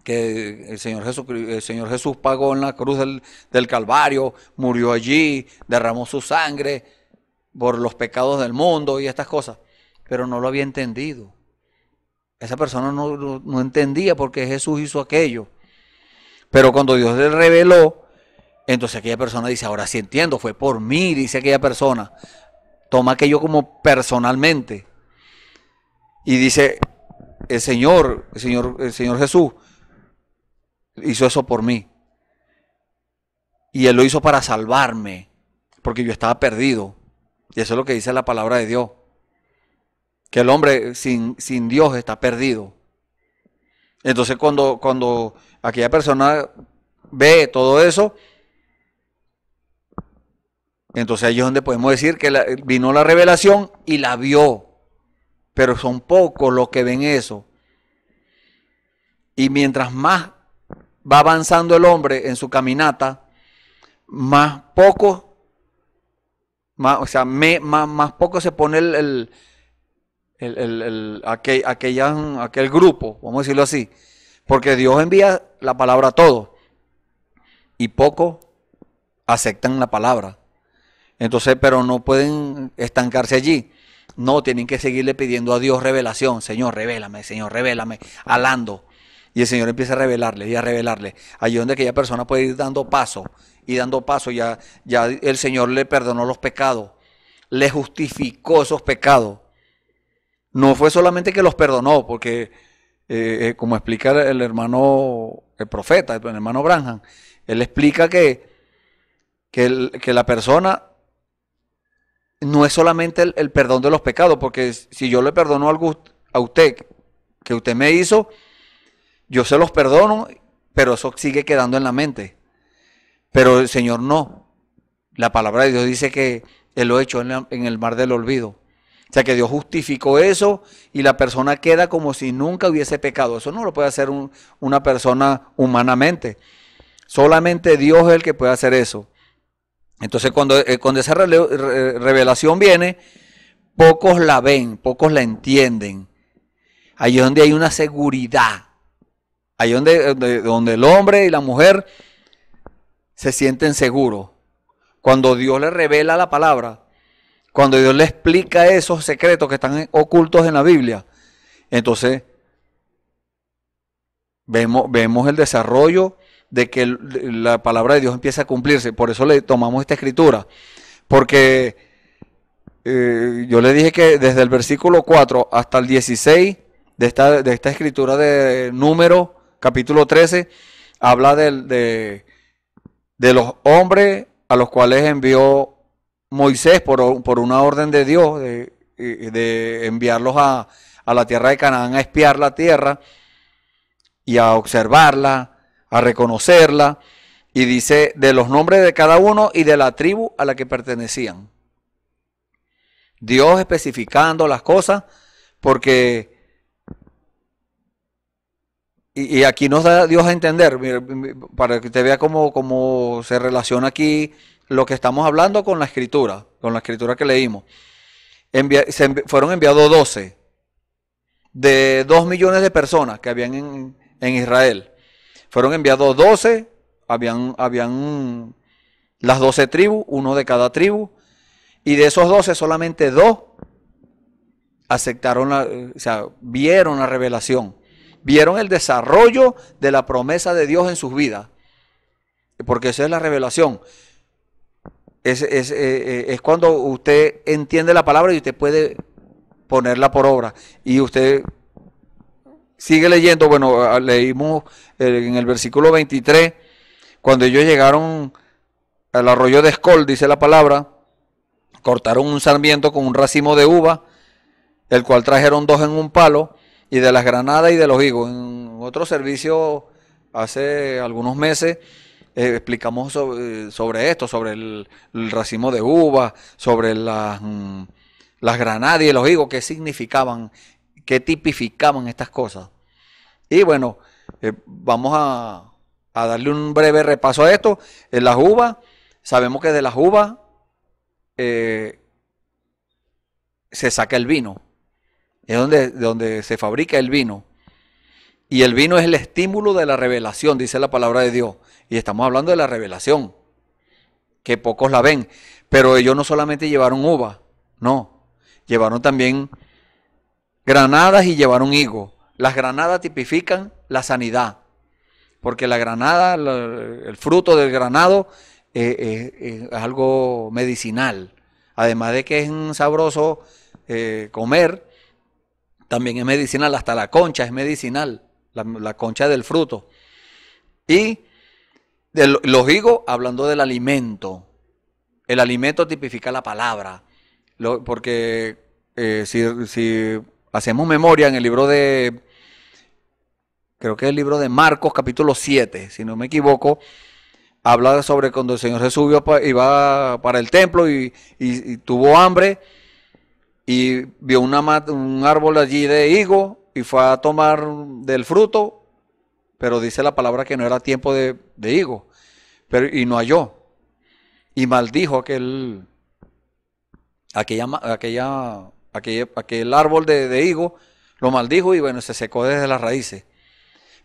que el Señor, Jesús, el Señor Jesús pagó en la cruz del, Calvario, murió allí, derramó su sangre por los pecados del mundo y estas cosas, pero no lo había entendido. Esa persona no, no entendía por qué Jesús hizo aquello. Pero cuando Dios le reveló, entonces aquella persona dice, ahora sí entiendo, fue por mí, dice aquella persona toma aquello como personalmente. Y dice, el Señor, el Señor, el Señor Jesús hizo eso por mí. Y Él lo hizo para salvarme, porque yo estaba perdido. Y eso es lo que dice la palabra de Dios. Que el hombre sin, sin Dios está perdido. Entonces cuando, cuando aquella persona ve todo eso, entonces ahí es donde podemos decir que vino la revelación y la vio. Pero son pocos los que ven eso. Y mientras más va avanzando el hombre en su caminata, más poco más, o sea, me, más, poco se pone el, aquel grupo, vamos a decirlo así. Porque Dios envía la palabra a todos. Y pocos aceptan la palabra. Entonces, pero no pueden estancarse allí. No, tienen que seguirle pidiendo a Dios revelación. Señor, revélame, Señor, revélame. Alando. Y el Señor empieza a revelarle y a revelarle. Allí donde aquella persona puede ir dando paso y dando paso. Ya, ya el Señor le perdonó los pecados. Le justificó esos pecados. No fue solamente que los perdonó, porque eh, eh, como explica el hermano, el profeta, el hermano Branham, él explica que, que la persona no es solamente el, perdón de los pecados, porque si yo le perdono algo a usted que usted me hizo, yo se los perdono, pero eso sigue quedando en la mente. Pero el Señor no. La palabra de Dios dice que Él lo ha hecho en el mar del olvido. O sea que Dios justificó eso y la persona queda como si nunca hubiese pecado. Eso no lo puede hacer una persona humanamente. Solamente Dios es el que puede hacer eso. Entonces cuando, eh, esa revelación viene, pocos la ven, pocos la entienden. Ahí es donde hay una seguridad. Ahí es donde, donde, el hombre y la mujer se sienten seguros. Cuando Dios les revela la palabra, cuando Dios le explica esos secretos que están ocultos en la Biblia, entonces vemos, vemos el desarrollo de que la palabra de Dios empiece a cumplirse. Por eso le tomamos esta escritura. Porque eh, yo le dije que desde el versículo 4 hasta el 16 de esta, de esta escritura de número, capítulo 13, habla de, de, los hombres a los cuales envió Moisés por, una orden de Dios, de, eh, de enviarlos a, a la tierra de Canaán a espiar la tierra y a observarla a reconocerla. Y dice de los nombres de cada uno y de la tribu a la que pertenecían. Dios especificando las cosas, porque... Y, aquí nos da Dios a entender, para que usted vea cómo, se relaciona aquí lo que estamos hablando con la escritura, con la escritura que leímos. fueron enviados 12 de 2 millones de personas que habían en, en Israel. Fueron enviados 12, habían, habían las 12 tribus, uno de cada tribu, y de esos 12 solamente dos aceptaron, la, o sea, vieron la revelación, vieron el desarrollo de la promesa de Dios en sus vidas, porque esa es la revelación. Es, es eh, eh, cuando usted entiende la palabra y usted puede ponerla por obra. Y usted sigue leyendo, bueno, leímos eh, en el versículo 23, cuando ellos llegaron al arroyo de Escol, dice la palabra, cortaron un sarmiento con un racimo de uva, el cual trajeron dos en un palo, y de las granadas y de los higos. En otro servicio hace algunos meses eh, explicamos eh, sobre, esto, sobre el, racimo de uva, sobre las, mm, las granadas y los higos, qué significaban qué tipificaban estas cosas. Y bueno, eh, vamos a, darle un breve repaso a esto. En las uvas, sabemos que de las uvas eh, se saca el vino. Es donde, donde se fabrica el vino. Y el vino es el estímulo de la revelación, dice la palabra de Dios. Y estamos hablando de la revelación, que pocos la ven. Pero ellos no solamente llevaron uva, no, llevaron también granadas y llevar un higo. Las granadas tipifican la sanidad, porque la granada, el fruto del granado eh, eh, eh, es algo medicinal. Además de que es sabroso comer, también es medicinal, hasta la concha es medicinal, la, concha del fruto. Y los higos, hablando del alimento, el alimento tipifica la palabra, porque si hacemos memoria en el libro de, creo que es el libro de Marcos capítulo 7, si no me equivoco, habla sobre cuando el Señor se subió iba para el templo y, tuvo hambre y vio un árbol allí de higo y fue a tomar del fruto, pero dice la palabra que no era tiempo de, higo, pero, y no halló. Y maldijo aquel, aquella aquel, árbol de, higo, lo maldijo y bueno, se secó desde las raíces.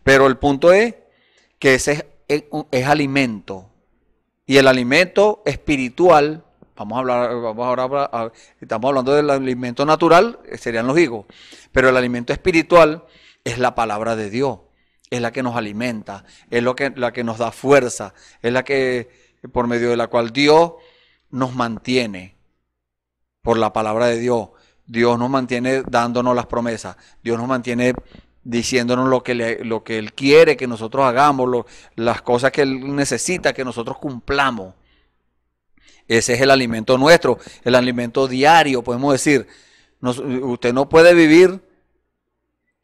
Pero el punto es que ese es, alimento. Y el alimento espiritual, vamos a hablar, vamos estamos hablando del alimento natural, eh, serían los higos. Pero el alimento espiritual es la palabra de Dios, es la que nos alimenta, es lo que, la que nos da fuerza, es la que, por medio de la cual Dios nos mantiene por la palabra de Dios. Dios nos mantiene dándonos las promesas. Dios nos mantiene diciéndonos lo que, lo que Él quiere que nosotros hagamos, las cosas que Él necesita que nosotros cumplamos. Ese es el alimento nuestro, el alimento diario, podemos decir. usted no puede vivir,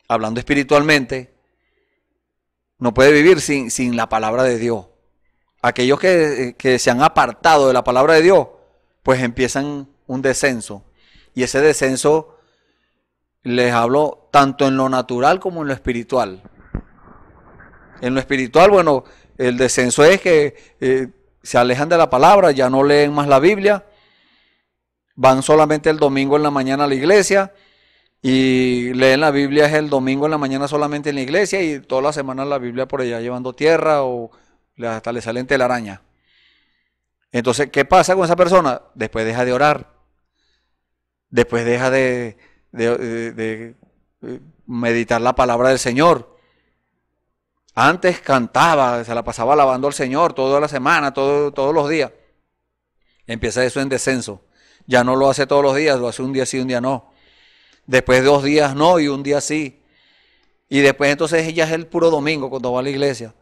hablando espiritualmente, no puede vivir sin, sin la palabra de Dios. Aquellos que se han apartado de la palabra de Dios, pues empiezan un descenso y ese descenso, les hablo tanto en lo natural como en lo espiritual. En lo espiritual, bueno, el descenso es que eh, se alejan de la palabra, ya no leen más la Biblia, van solamente el domingo en la mañana a la iglesia y leen la Biblia es el domingo en la mañana solamente en la iglesia y toda la semana la Biblia por allá llevando tierra o hasta le salen telaraña. Entonces, ¿qué pasa con esa persona? Después deja de orar después deja de, eh, meditar la palabra del Señor. Antes cantaba, se la pasaba alabando al Señor toda la semana, todos los días. Empieza eso en descenso. Ya no lo hace todos los días, lo hace un día sí, un día no. Después dos días no y un día sí. Y después entonces ya es el puro domingo cuando va a la iglesia.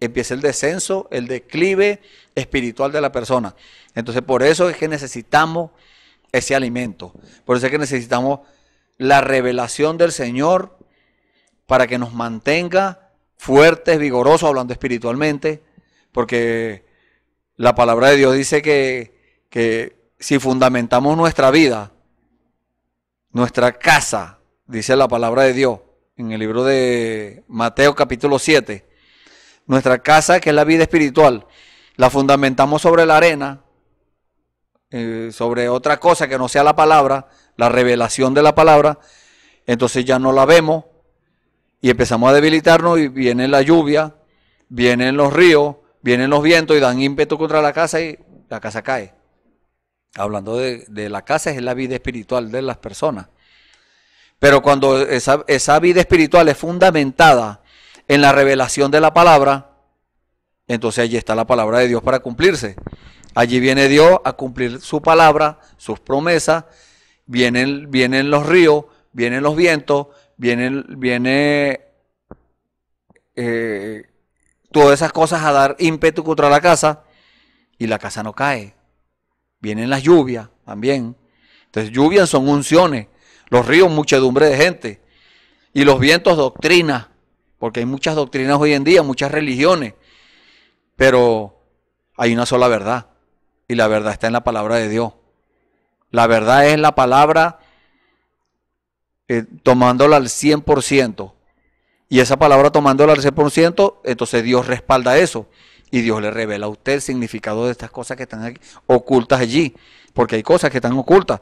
Empieza el descenso, el declive espiritual de la persona. Entonces por eso es que necesitamos ese alimento. Por eso es que necesitamos la revelación del Señor para que nos mantenga fuertes, vigorosos, hablando espiritualmente, porque la palabra de Dios dice que, que si fundamentamos nuestra vida, nuestra casa, dice la palabra de Dios en el libro de Mateo capítulo 7, nuestra casa que es la vida espiritual, la fundamentamos sobre la arena, eh, sobre otra cosa que no sea la palabra, la revelación de la palabra, entonces ya no la vemos y empezamos a debilitarnos y viene la lluvia, vienen los ríos, vienen los vientos y dan ímpetu contra la casa y la casa cae. Hablando de, la casa es la vida espiritual de las personas. Pero cuando esa vida espiritual es fundamentada en la revelación de la palabra, entonces allí está la palabra de Dios para cumplirse. Allí viene Dios a cumplir su palabra, sus promesas. Vienen, vienen los ríos, vienen los vientos, vienen, viene eh, todas esas cosas a dar ímpetu contra la casa y la casa no cae. Vienen las lluvias también. Entonces lluvias son unciones, los ríos muchedumbre de gente y los vientos doctrina, porque hay muchas doctrinas hoy en día, muchas religiones, pero hay una sola verdad y la verdad está en la palabra de Dios. La verdad es la palabra eh, tomándola al 100%. Y esa palabra tomándola al 100%, entonces Dios respalda eso. Y Dios le revela a usted el significado de estas cosas que están ocultas allí. Porque hay cosas que están ocultas.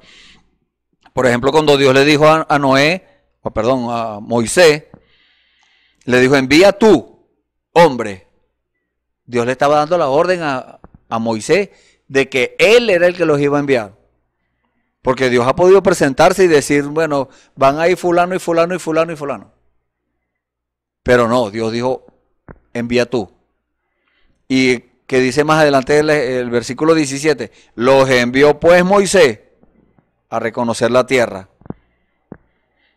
Por ejemplo, cuando Dios le dijo a, Noé, o perdón, a Moisés, le dijo, envía tú, hombre. Dios le estaba dando la orden a, a Moisés de que Él era el que los iba a enviar. Porque Dios ha podido presentarse y decir, bueno, van a ir fulano y fulano y fulano y fulano. Pero no, Dios dijo, envía tú. Y que dice más adelante el, versículo 17, los envió pues Moisés a reconocer la tierra.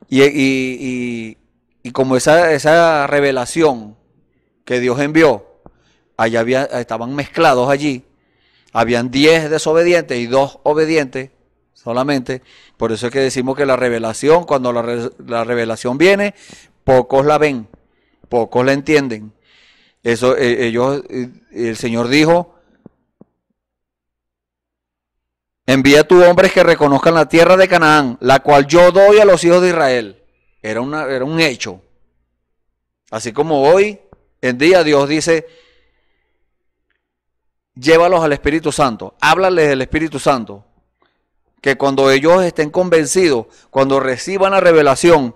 Y, y, como esa, esa, revelación que Dios envió, allá había, estaban mezclados allí habían diez desobedientes y dos obedientes solamente. Por eso es que decimos que la revelación, cuando la, revelación viene, pocos la ven, pocos la entienden. Eso, eh, ellos, eh, el Señor dijo, envía a tu hombres que reconozcan la tierra de Canaán, la cual yo doy a los hijos de Israel. Era, una, era un hecho. Así como hoy en día Dios dice, llévalos al Espíritu Santo, háblales del Espíritu Santo. Que cuando ellos estén convencidos, cuando reciban la revelación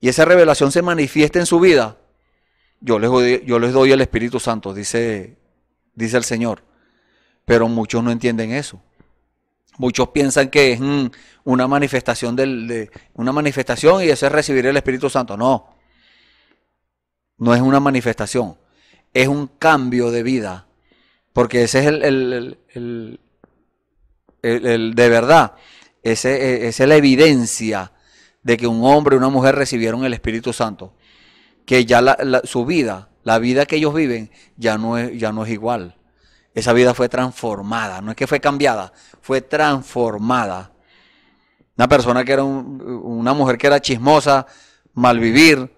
y esa revelación se manifieste en su vida, yo les doy, el Espíritu Santo, dice, dice el Señor. Pero muchos no entienden eso. Muchos piensan que es mm, una manifestación de una manifestación y eso es recibir el Espíritu Santo. No, no es una manifestación, es un cambio de vida porque ese es el, el, el, de verdad, e, esa es la evidencia de que un hombre y una mujer recibieron el Espíritu Santo. Que ya su vida, la vida que ellos viven, ya no, es, ya no es igual. Esa vida fue transformada, no es que fue cambiada, fue transformada. Una persona que era una mujer que era chismosa, malvivir,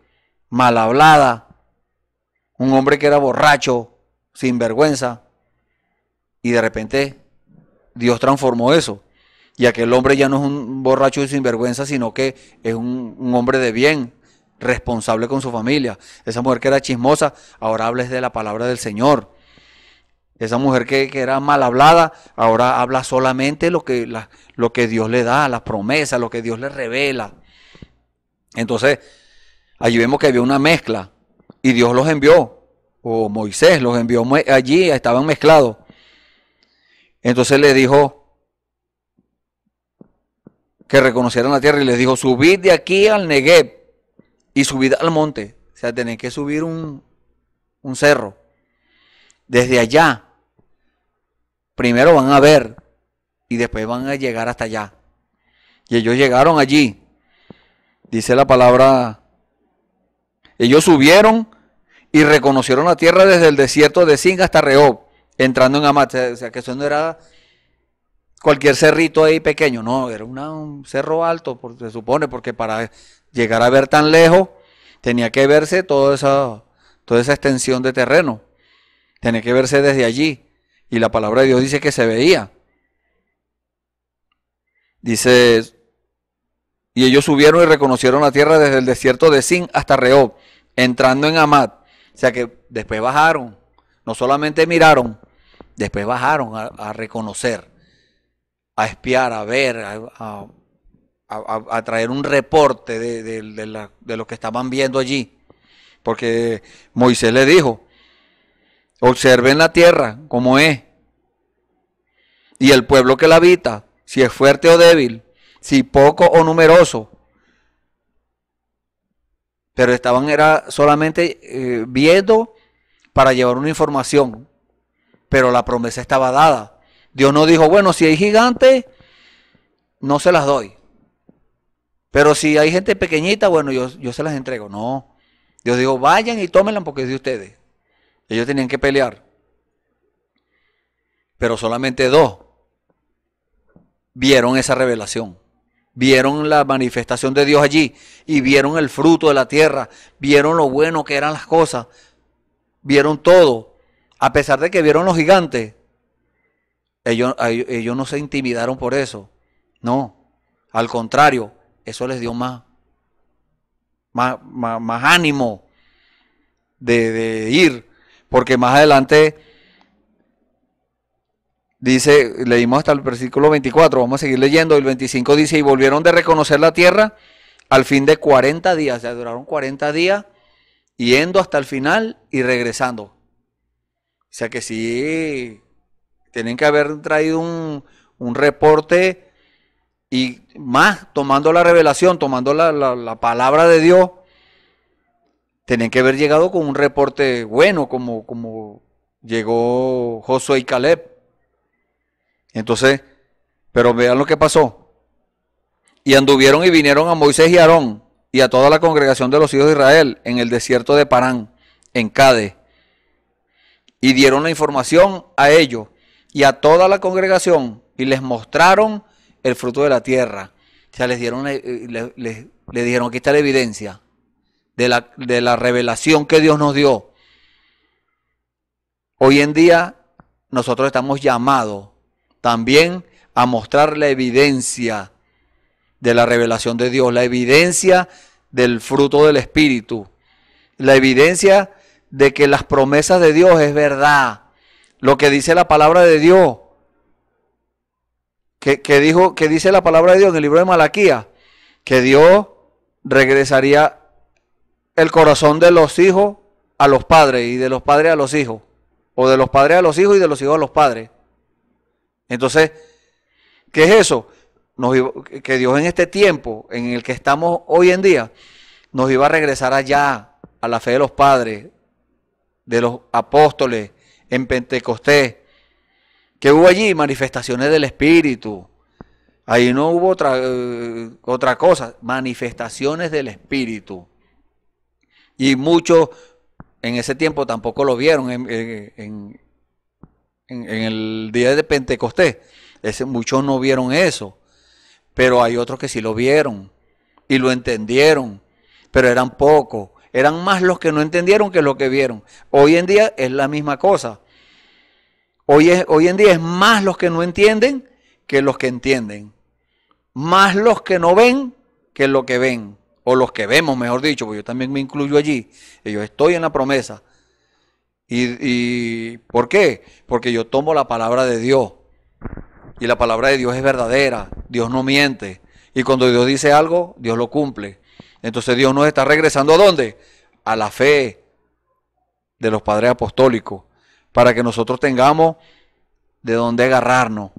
mal hablada, un hombre que era borracho, sin vergüenza. Y de repente Dios transformó eso. Y aquel hombre ya no es un borracho y sinvergüenza, sino que es un, hombre de bien, responsable con su familia. Esa mujer que era chismosa, ahora habla de la palabra del Señor. Esa mujer que, era mal hablada, ahora habla solamente lo que, lo que Dios le da, las promesas, lo que Dios le revela. Entonces, allí vemos que había una mezcla y Dios los envió, o Moisés los envió allí, estaban mezclados. Entonces le dijo que reconocieran la tierra y les dijo, subid de aquí al Negev y subid al monte. O sea, tenéis que subir un, un cerro. Desde allá, primero van a ver y después van a llegar hasta allá. Y ellos llegaron allí. Dice la palabra, ellos subieron y reconocieron la tierra desde el desierto de Sin hasta Rehob entrando en Amat. O sea, que eso no era cualquier cerrito ahí pequeño, no, era un cerro alto, se supone, porque para llegar a ver tan lejos tenía que verse toda esa, toda esa extensión de terreno, tenía que verse desde allí. Y la palabra de Dios dice que se veía. Dice, y ellos subieron y reconocieron la tierra desde el desierto de Sin hasta Reob, entrando en Amat, O sea que después bajaron, no solamente miraron, Después bajaron a, reconocer, a espiar, a ver, a, traer un reporte de, lo que estaban viendo allí. Porque Moisés le dijo, observen la tierra como es, y el pueblo que la habita, si es fuerte o débil, si poco o numeroso. Pero estaban era solamente eh, viendo para llevar una información pero la promesa estaba dada. Dios no dijo, bueno, si hay gigantes, no se las doy. Pero si hay gente pequeñita, bueno, yo, yo se las entrego. No. Dios dijo, vayan y tómenla porque es de ustedes. Ellos tenían que pelear. Pero solamente dos vieron esa revelación. Vieron la manifestación de Dios allí y vieron el fruto de la tierra, vieron lo bueno que eran las cosas, vieron todo a pesar de que vieron los gigantes, ellos, ellos no se intimidaron por eso. No, al contrario, eso les dio más, más, ánimo de, de, ir. Porque más adelante dice, leímos hasta el versículo 24, vamos a seguir leyendo, el 25 dice, y volvieron de reconocer la tierra al fin de 40 días, Ya duraron 40 días yendo hasta el final y regresando. O sea que sí, tienen que haber traído un, reporte y más, tomando la revelación, tomando la, palabra de Dios, tienen que haber llegado con un reporte bueno, como, como llegó Josué y Caleb. Entonces, pero vean lo que pasó. Y anduvieron y vinieron a Moisés y Aarón y a toda la congregación de los hijos de Israel en el desierto de Parán, en Cade. Y dieron la información a ellos y a toda la congregación y les mostraron el fruto de la tierra. O sea, les dieron, eh, eh, les, dijeron, aquí está la evidencia de la, de la revelación que Dios nos dio. Hoy en día nosotros estamos llamados también a mostrar la evidencia de la revelación de Dios, la evidencia del fruto del Espíritu, la evidencia de que las promesas de Dios es verdad. Lo que dice la palabra de Dios. Que, dijo, que dice la palabra de Dios en el libro de Malaquía. Que Dios regresaría el corazón de los hijos a los padres y de los padres a los hijos. O de los padres a los hijos y de los hijos a los padres. Entonces, ¿qué es eso? que Dios en este tiempo en el que estamos hoy en día nos iba a regresar allá, a la fe de los padres, de los apóstoles en Pentecostés, que hubo allí manifestaciones del Espíritu. Ahí no hubo otra, eh, otra cosa, manifestaciones del Espíritu. Y muchos en ese tiempo tampoco lo vieron en, el día de Pentecostés. muchos no vieron eso, pero hay otros que sí lo vieron y lo entendieron, pero eran pocos. Eran más los que no entendieron que los que vieron. Hoy en día es la misma cosa. Hoy, es, hoy en día es más los que no entienden que los que entienden. Más los que no ven que los que ven. O los que vemos, mejor dicho, porque yo también me incluyo allí. yo estoy en la promesa. Y, ¿Y, por qué? Porque yo tomo la palabra de Dios. Y la palabra de Dios es verdadera. Dios no miente. Y cuando Dios dice algo, Dios lo cumple. Entonces Dios nos está regresando a dónde? A la fe de los padres apostólicos, para que nosotros tengamos de dónde agarrarnos.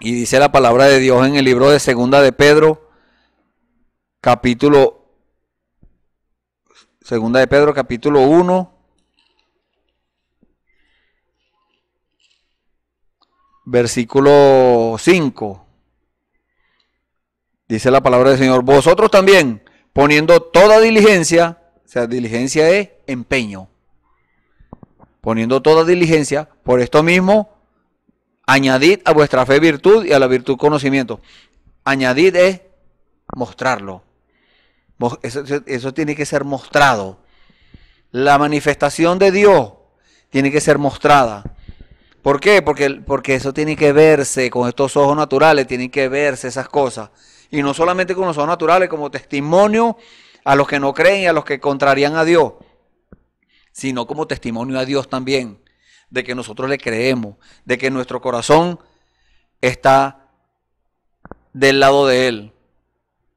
Y dice la palabra de Dios en el libro de Segunda de Pedro, capítulo Segunda de Pedro capítulo 1 versículo 5. Dice la palabra del Señor, vosotros también poniendo toda diligencia, o sea, diligencia es empeño, poniendo toda diligencia, por esto mismo, añadid a vuestra fe virtud y a la virtud conocimiento. Añadid es mostrarlo. Eso, tiene que ser mostrado. La manifestación de Dios tiene que ser mostrada. ¿Por qué? Porque, porque eso tiene que verse con estos ojos naturales, tienen que verse esas cosas. Y no solamente como son naturales, como testimonio a los que no creen y a los que contrarían a Dios, sino como testimonio a Dios también, de que nosotros le creemos, de que nuestro corazón está del lado de Él.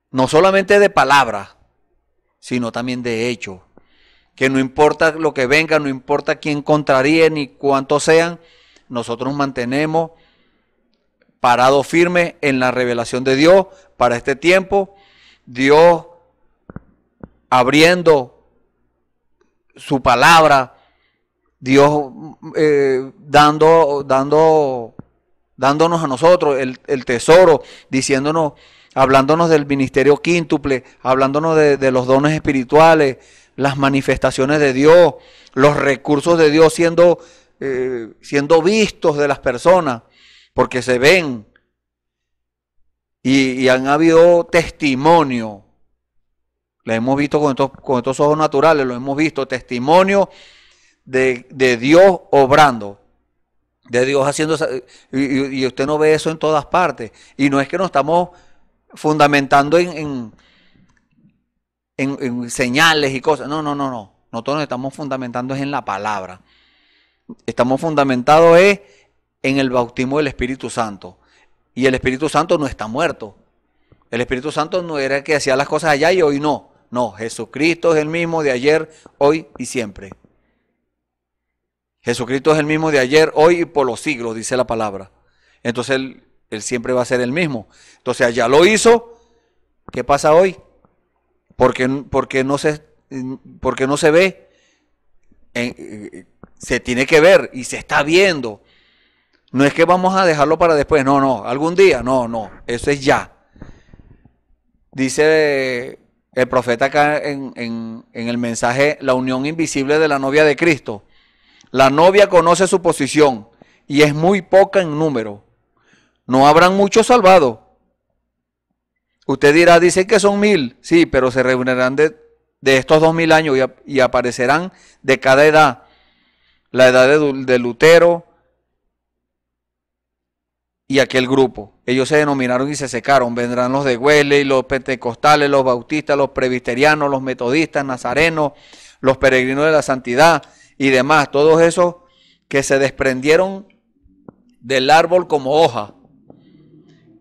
No solamente de palabra, sino también de hecho. Que no importa lo que venga, no importa quién contraríe ni cuántos sean, nosotros mantenemos parado firme en la revelación de Dios para este tiempo. Dios abriendo su palabra, Dios eh, dando, dando, dándonos a nosotros el, tesoro, diciéndonos, hablándonos del ministerio quíntuple, hablándonos de, los dones espirituales, las manifestaciones de Dios, los recursos de Dios siendo, eh, siendo vistos de las personas porque se ven y, han habido testimonio. La hemos visto con estos, con estos ojos naturales, lo hemos visto, testimonio de, Dios obrando, de Dios haciendo... Y, y, usted no ve eso en todas partes. Y no es que nos estamos fundamentando en, en, señales y cosas. No, no, no, no. Nosotros nos estamos fundamentando en la palabra. Estamos fundamentados es en el bautismo del Espíritu Santo. Y el Espíritu Santo no está muerto. El Espíritu Santo no era el que hacía las cosas allá y hoy no. No, Jesucristo es el mismo de ayer, hoy y siempre. Jesucristo es el mismo de ayer, hoy y por los siglos, dice la palabra. Entonces él, él siempre va a ser el mismo. Entonces allá lo hizo. ¿Qué pasa hoy? Porque, porque, no, se, porque no se ve. Eh, se tiene que ver y se está viendo. No es que vamos a dejarlo para después, no, no, algún día, no, no, eso es ya. Dice el profeta acá en, el mensaje, la unión invisible de la novia de Cristo. La novia conoce su posición y es muy poca en número. No habrán muchos salvados. Usted dirá, dicen que son mil, sí, pero se reunirán de, estos dos mil años y, aparecerán de cada edad. La edad de Lutero, y aquel grupo. Ellos se denominaron y se secaron. Vendrán los de Huele, los pentecostales, los bautistas, los presbiterianos, los metodistas, nazarenos, los peregrinos de la santidad y demás. Todos esos que se desprendieron del árbol como hoja.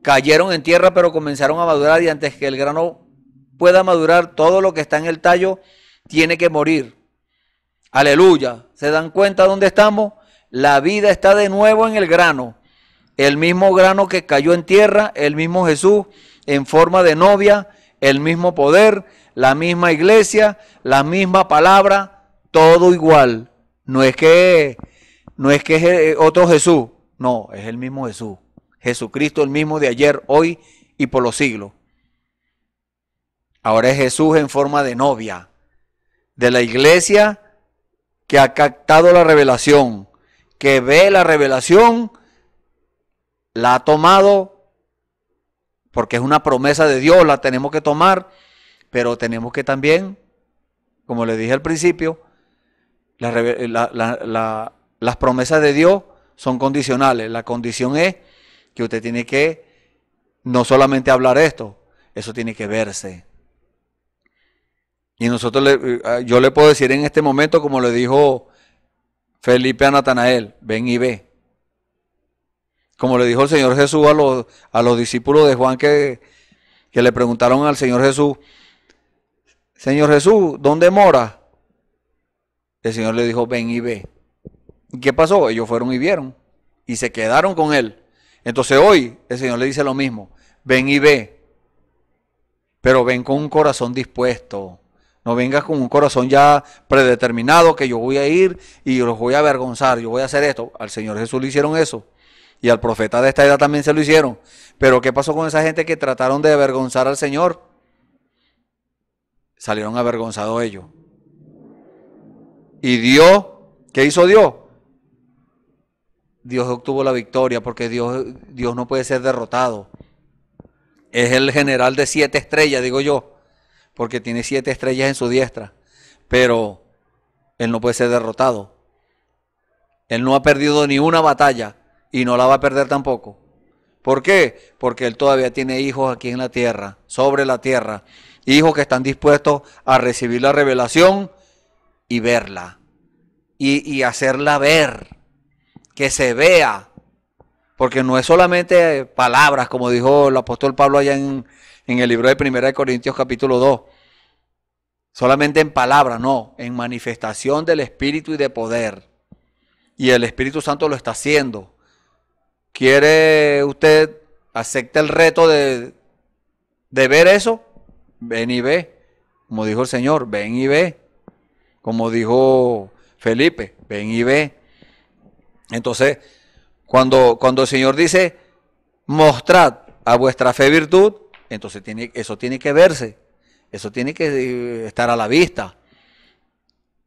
Cayeron en tierra pero comenzaron a madurar y antes que el grano pueda madurar, todo lo que está en el tallo tiene que morir. Aleluya. ¿Se dan cuenta dónde estamos? La vida está de nuevo en el grano el mismo grano que cayó en tierra, el mismo Jesús en forma de novia, el mismo poder, la misma iglesia, la misma palabra, todo igual. No es que no es que es eh, otro Jesús, no, es el mismo Jesús. Jesucristo el mismo de ayer, hoy y por los siglos. Ahora es Jesús en forma de novia de la iglesia que ha captado la revelación, que ve la revelación la ha tomado porque es una promesa de Dios, la tenemos que tomar, pero tenemos que también, como le dije al principio, las promesas de Dios son condicionales. La condición es que usted tiene que no solamente hablar esto, eso tiene que verse. Y nosotros, eh, yo le puedo decir en este momento, como le dijo Felipe a Natanael, ven y ve. Como le dijo el Señor Jesús a los, a los discípulos de Juan que, que le preguntaron al Señor Jesús, Señor Jesús, ¿dónde mora? El Señor le dijo, ven y ve. ¿Y qué pasó? Ellos fueron y vieron y se quedaron con él. Entonces hoy el Señor le dice lo mismo, ven y ve, pero ven con un corazón dispuesto. No vengas con un corazón ya predeterminado que yo voy a ir y los voy a avergonzar, yo voy a hacer esto. Al Señor Jesús le hicieron eso. Y al profeta de esta edad también se lo hicieron. Pero ¿qué pasó con esa gente que trataron de avergonzar al Señor? Salieron avergonzados ellos. Y Dios, ¿qué hizo Dios? Dios obtuvo la victoria porque Dios, Dios no puede ser derrotado. Es el general de siete estrellas, digo yo, porque tiene siete estrellas en su diestra. Pero él no puede ser derrotado. Él no ha perdido ni una batalla y no la va a perder tampoco. ¿Por qué? Porque él todavía tiene hijos aquí en la tierra, sobre la tierra, hijos que están dispuestos a recibir la revelación y verla, y, hacerla ver, que se vea, porque no es solamente palabras, como dijo el apóstol Pablo allá en, el libro de 1 Corintios capítulo 2, solamente en palabras, no, en manifestación del Espíritu y de poder. Y el Espíritu Santo lo está haciendo. ¿Quiere usted acepta el reto de, de ver eso? Ven y ve. Como dijo el Señor, ven y ve. Como dijo Felipe, ven y ve. Entonces, cuando, cuando el Señor dice, mostrad a vuestra fe virtud, entonces tiene, eso tiene que verse. Eso tiene que eh, estar a la vista.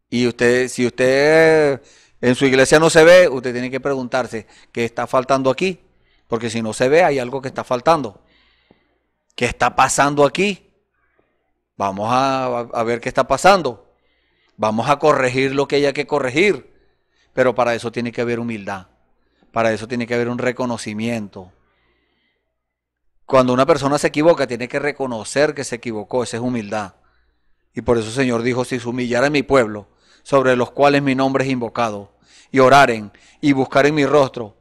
Y usted, si usted en su iglesia no se ve, usted tiene que preguntarse, ¿qué está faltando aquí? Porque si no se ve, hay algo que está faltando. ¿Qué está pasando aquí? Vamos a, ver qué está pasando. Vamos a corregir lo que haya que corregir. Pero para eso tiene que haber humildad. Para eso tiene que haber un reconocimiento. Cuando una persona se equivoca, tiene que reconocer que se equivocó. Esa es humildad. Y por eso el Señor dijo, si se humillara mi pueblo, sobre los cuales mi nombre es invocado, y oraren y en mi rostro,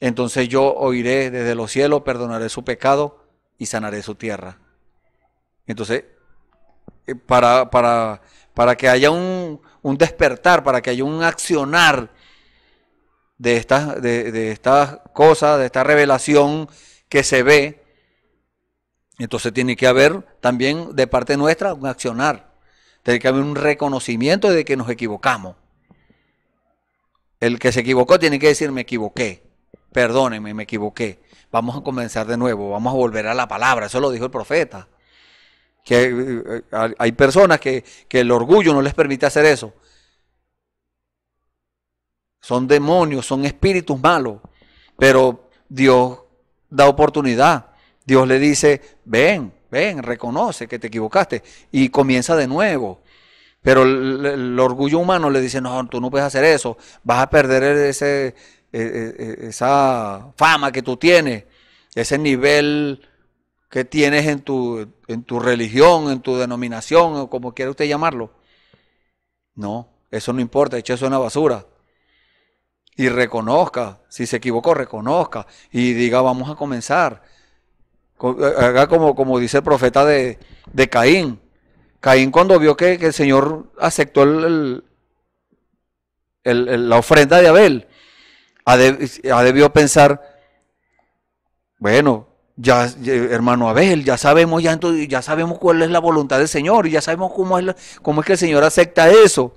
entonces yo oiré desde los cielos, perdonaré su pecado y sanaré su tierra. Entonces, eh, para, para, para que haya un, un, despertar, para que haya un accionar de estas de, de cosas, de esta revelación que se ve, entonces tiene que haber también de parte nuestra un accionar. Tiene que haber un reconocimiento de que nos equivocamos. El que se equivocó tiene que decir me equivoqué, perdóneme, me equivoqué. Vamos a comenzar de nuevo, vamos a volver a la palabra, eso lo dijo el profeta. Que eh, eh, hay personas que, que el orgullo no les permite hacer eso. Son demonios, son espíritus malos. Pero Dios da oportunidad. Dios le dice, ven, ven, reconoce que te equivocaste y comienza de nuevo. Pero el, orgullo humano le dice, no, tú no puedes hacer eso, vas a perder ese, eh, eh, eh, esa fama que tú tienes, ese nivel que tienes en tu, en tu religión, en tu denominación, o como quiera usted llamarlo. No, eso no importa, hecho eso en la basura. Y reconozca, si se equivocó, reconozca. Y diga, vamos a comenzar. Haga como, como dice el profeta de Caín. Caín cuando vio que, el Señor aceptó la ofrenda de Abel, ha, debió pensar, bueno, ya, hermano Abel, ya sabemos, ya, ya sabemos cuál es la voluntad del Señor, y ya sabemos cómo es, cómo es que el Señor acepta eso.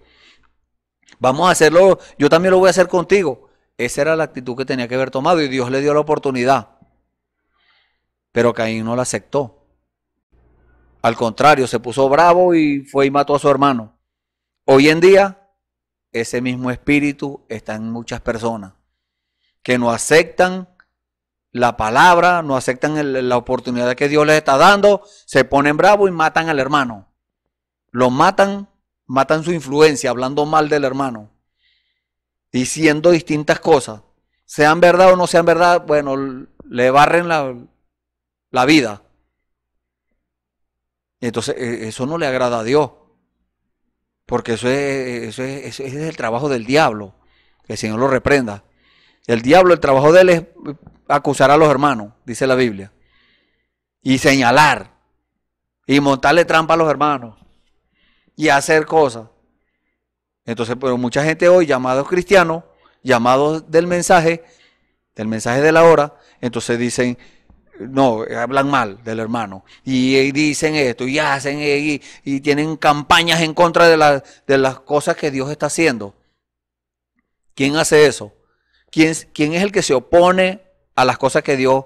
Vamos a hacerlo, yo también lo voy a hacer contigo. Esa era la actitud que tenía que haber tomado y Dios le dio la oportunidad. Pero Caín no la aceptó. Al contrario, se puso bravo y fue y mató a su hermano. Hoy en día, ese mismo espíritu está en muchas personas que no aceptan la palabra, no aceptan la oportunidad que Dios les está dando, se ponen bravos y matan al hermano. Lo matan, matan su influencia, hablando mal del hermano, diciendo distintas cosas. Sean verdad o no sean verdad, bueno, le barren la, la vida. Entonces, eh, eso no le agrada a Dios. Porque eso es, el trabajo del diablo. Que el Señor lo reprenda. El diablo, el trabajo de él es acusar a los hermanos, dice la Biblia. Y señalar. Y montarle trampa a los hermanos. Y hacer cosas. Entonces, pero mucha gente hoy, llamados cristianos, llamados del mensaje, del mensaje de la hora, entonces dicen, no, eh, hablan mal del hermano y, eh, dicen esto y hacen eh, y, tienen campañas en contra de, de las cosas que Dios está haciendo. ¿Quién hace eso? ¿Quién, ¿Quién es el que se opone a las cosas que Dios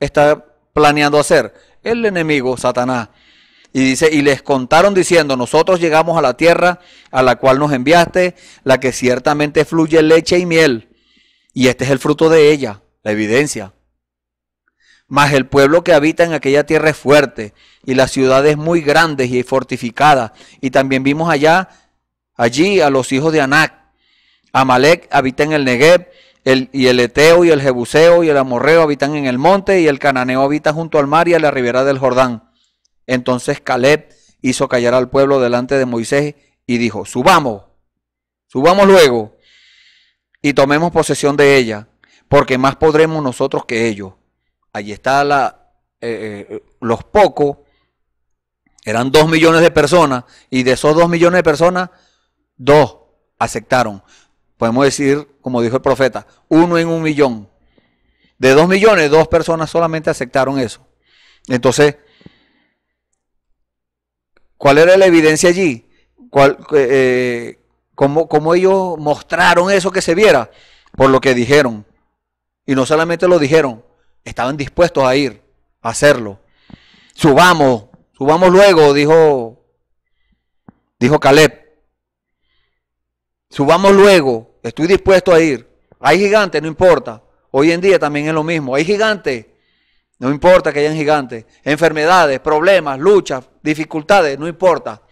está planeando hacer? El enemigo, Satanás. Y dice, y les contaron diciendo, nosotros llegamos a la tierra a la cual nos enviaste, la que ciertamente fluye leche y miel. Y este es el fruto de ella, la evidencia. Mas el pueblo que habita en aquella tierra es fuerte, y las ciudades muy grandes y fortificadas. Y también vimos allá, allí, a los hijos de Anac. Amalek habita en el Negev, el, y el Eteo, y el Jebuseo, y el Amorreo habitan en el monte, y el Cananeo habita junto al mar y a la ribera del Jordán. Entonces Caleb hizo callar al pueblo delante de Moisés y dijo, subamos, subamos luego y tomemos posesión de ella, porque más podremos nosotros que ellos allí está la, eh, eh, los pocos, eran dos millones de personas, y de esos dos millones de personas, dos aceptaron. Podemos decir, como dijo el profeta, uno en un millón. De dos millones, dos personas solamente aceptaron eso. Entonces, ¿cuál era la evidencia allí? Eh, ¿Cómo ellos mostraron eso que se viera? Por lo que dijeron. Y no solamente lo dijeron, estaban dispuestos a ir, a hacerlo. Subamos, subamos luego, dijo, dijo Caleb. Subamos luego, estoy dispuesto a ir. Hay gigantes, no importa. Hoy en día también es lo mismo. Hay gigantes, no importa que hayan gigantes. Enfermedades, problemas, luchas, dificultades, no importa.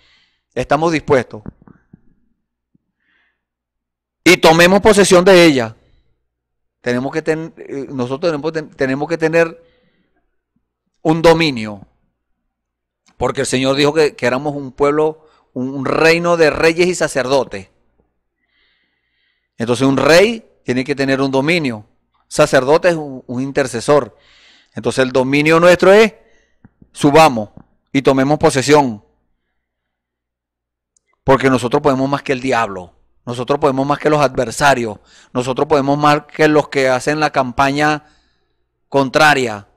Estamos dispuestos. Y tomemos posesión de ella. Tenemos que eh, nosotros tenemos, que tener un dominio. Porque el Señor dijo que, éramos un pueblo, un, reino de reyes y sacerdotes. Entonces un rey tiene que tener un dominio. Sacerdote es un, un, intercesor. Entonces el dominio nuestro es subamos y tomemos posesión. Porque nosotros podemos más que el diablo. Nosotros podemos más que los adversarios. Nosotros podemos más que los que hacen la campaña contraria.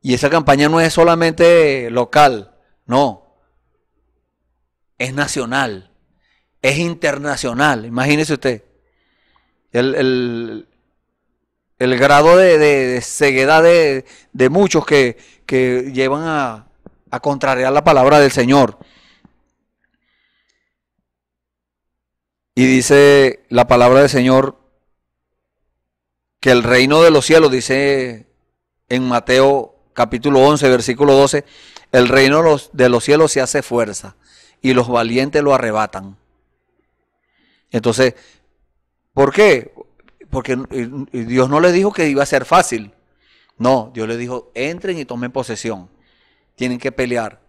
Y esa campaña no es solamente local, no. Es nacional, es internacional. Imagínese usted. El, grado de, de ceguedad de, muchos que, llevan a, a contrariar la palabra del Señor. Y dice la palabra del Señor que el reino de los cielos, dice en Mateo capítulo 11, versículo 12, el reino de los cielos se hace fuerza y los valientes lo arrebatan. Entonces, ¿por qué? Porque Dios no le dijo que iba a ser fácil. No, Dios le dijo, entren y tomen posesión. Tienen que pelear.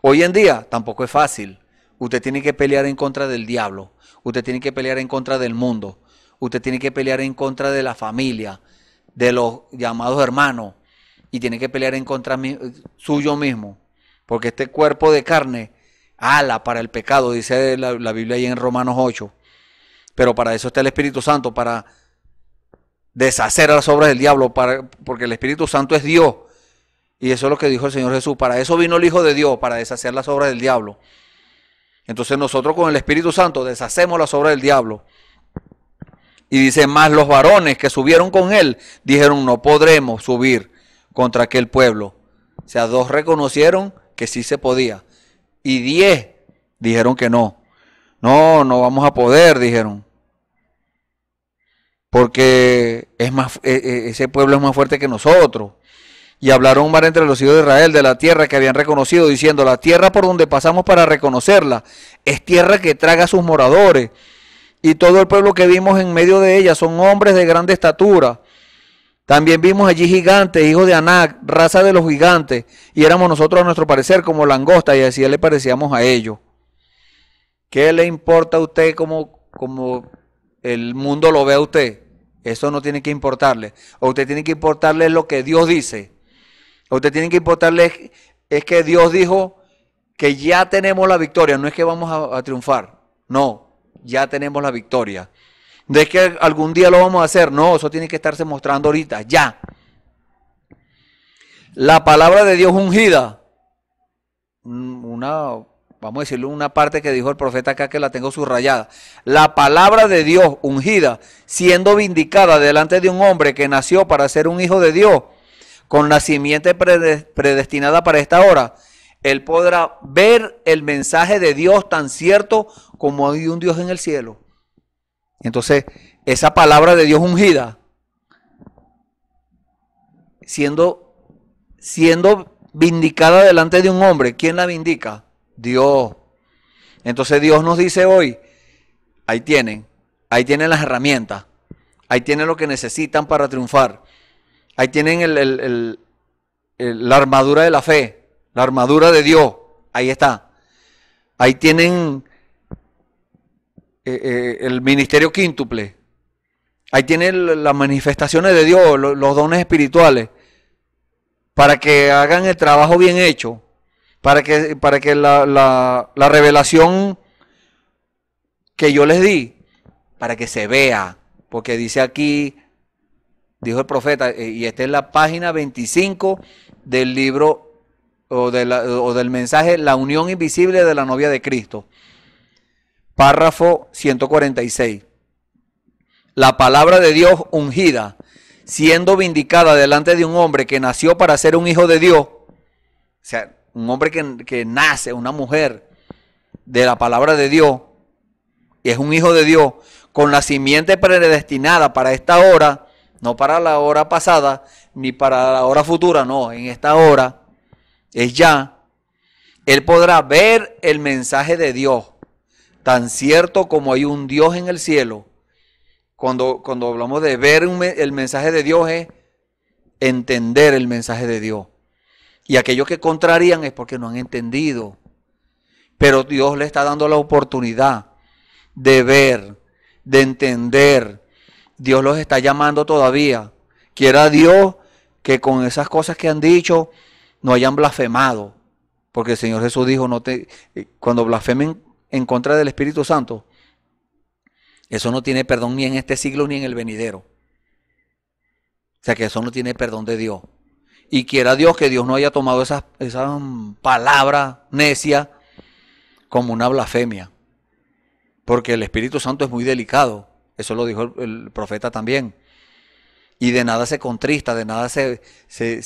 Hoy en día tampoco es fácil. Usted tiene que pelear en contra del diablo. Usted tiene que pelear en contra del mundo. Usted tiene que pelear en contra de la familia, de los llamados hermanos. Y tiene que pelear en contra suyo mismo. Porque este cuerpo de carne ala para el pecado, dice la, Biblia ahí en Romanos 8. Pero para eso está el Espíritu Santo, para deshacer las obras del diablo, porque el Espíritu Santo es Dios. Y eso es lo que dijo el Señor Jesús. Para eso vino el Hijo de Dios, para deshacer las obras del diablo. Entonces nosotros con el Espíritu Santo deshacemos la obra del diablo. Y dice, más los varones que subieron con él dijeron, no podremos subir contra aquel pueblo. O sea, dos reconocieron que sí se podía. Y diez dijeron que no. No, no vamos a poder, dijeron. Porque es más, e, e, ese pueblo es más fuerte que nosotros. Y hablaron mar entre los hijos de Israel de la tierra que habían reconocido, diciendo, la tierra por donde pasamos para reconocerla es tierra que traga a sus moradores. Y todo el pueblo que vimos en medio de ella son hombres de grande estatura. También vimos allí gigantes, hijos de Anac, raza de los gigantes. Y éramos nosotros a nuestro parecer como langosta y así le parecíamos a ellos. ¿Qué le importa a usted como, como el mundo lo ve a usted? Eso no tiene que importarle. O usted tiene que importarle lo que Dios dice. Lo que tienen que importarle es, que Dios dijo que ya tenemos la victoria, no es que vamos a, triunfar, no, ya tenemos la victoria. No es que algún día lo vamos a hacer, no, eso tiene que estarse mostrando ahorita, ya. La palabra de Dios ungida, mm, una, vamos a decirle una parte que dijo el profeta acá que la tengo subrayada. La palabra de Dios ungida, siendo vindicada delante de un hombre que nació para ser un hijo de Dios, con la simiente predestinada para esta hora, él podrá ver el mensaje de Dios tan cierto como hay un Dios en el cielo. Entonces, esa palabra de Dios ungida, siendo, siendo vindicada delante de un hombre, ¿quién la vindica? Dios. Entonces Dios nos dice hoy, ahí tienen, ahí tienen las herramientas, ahí tienen lo que necesitan para triunfar. Ahí tienen la armadura de la fe, la armadura de Dios. Ahí está. Ahí tienen eh, eh, el ministerio quíntuple. Ahí tienen las manifestaciones de Dios, los, dones espirituales, para que hagan el trabajo bien hecho, para que, para que la, la revelación que yo les di, para que se vea, porque dice aquí dijo el profeta, eh, y esta es la página 25 del libro o, del mensaje La unión invisible de la novia de Cristo. Párrafo 146. La palabra de Dios ungida, siendo vindicada delante de un hombre que nació para ser un hijo de Dios, o sea, un hombre que, que nace, una mujer de la palabra de Dios, y es un hijo de Dios, con la simiente predestinada para esta hora, no para la hora pasada, ni para la hora futura, no, en esta hora es ya, él podrá ver el mensaje de Dios, tan cierto como hay un Dios en el cielo. Cuando, cuando hablamos de ver el mensaje de Dios es entender el mensaje de Dios. Y aquellos que contrarían es porque no han entendido. Pero Dios le está dando la oportunidad de ver, de entender, Dios los está llamando todavía. Quiera Dios que con esas cosas que han dicho no hayan blasfemado. Porque el Señor Jesús dijo, cuando blasfemen en contra del Espíritu Santo, eso no tiene perdón ni en este siglo ni en el venidero. O sea que eso no tiene perdón de Dios. Y quiera Dios que Dios no haya tomado esa esas palabras necias como una blasfemia. Porque el Espíritu Santo es muy delicado. Eso lo dijo el, profeta también. Y de nada se contrista, de nada se, se,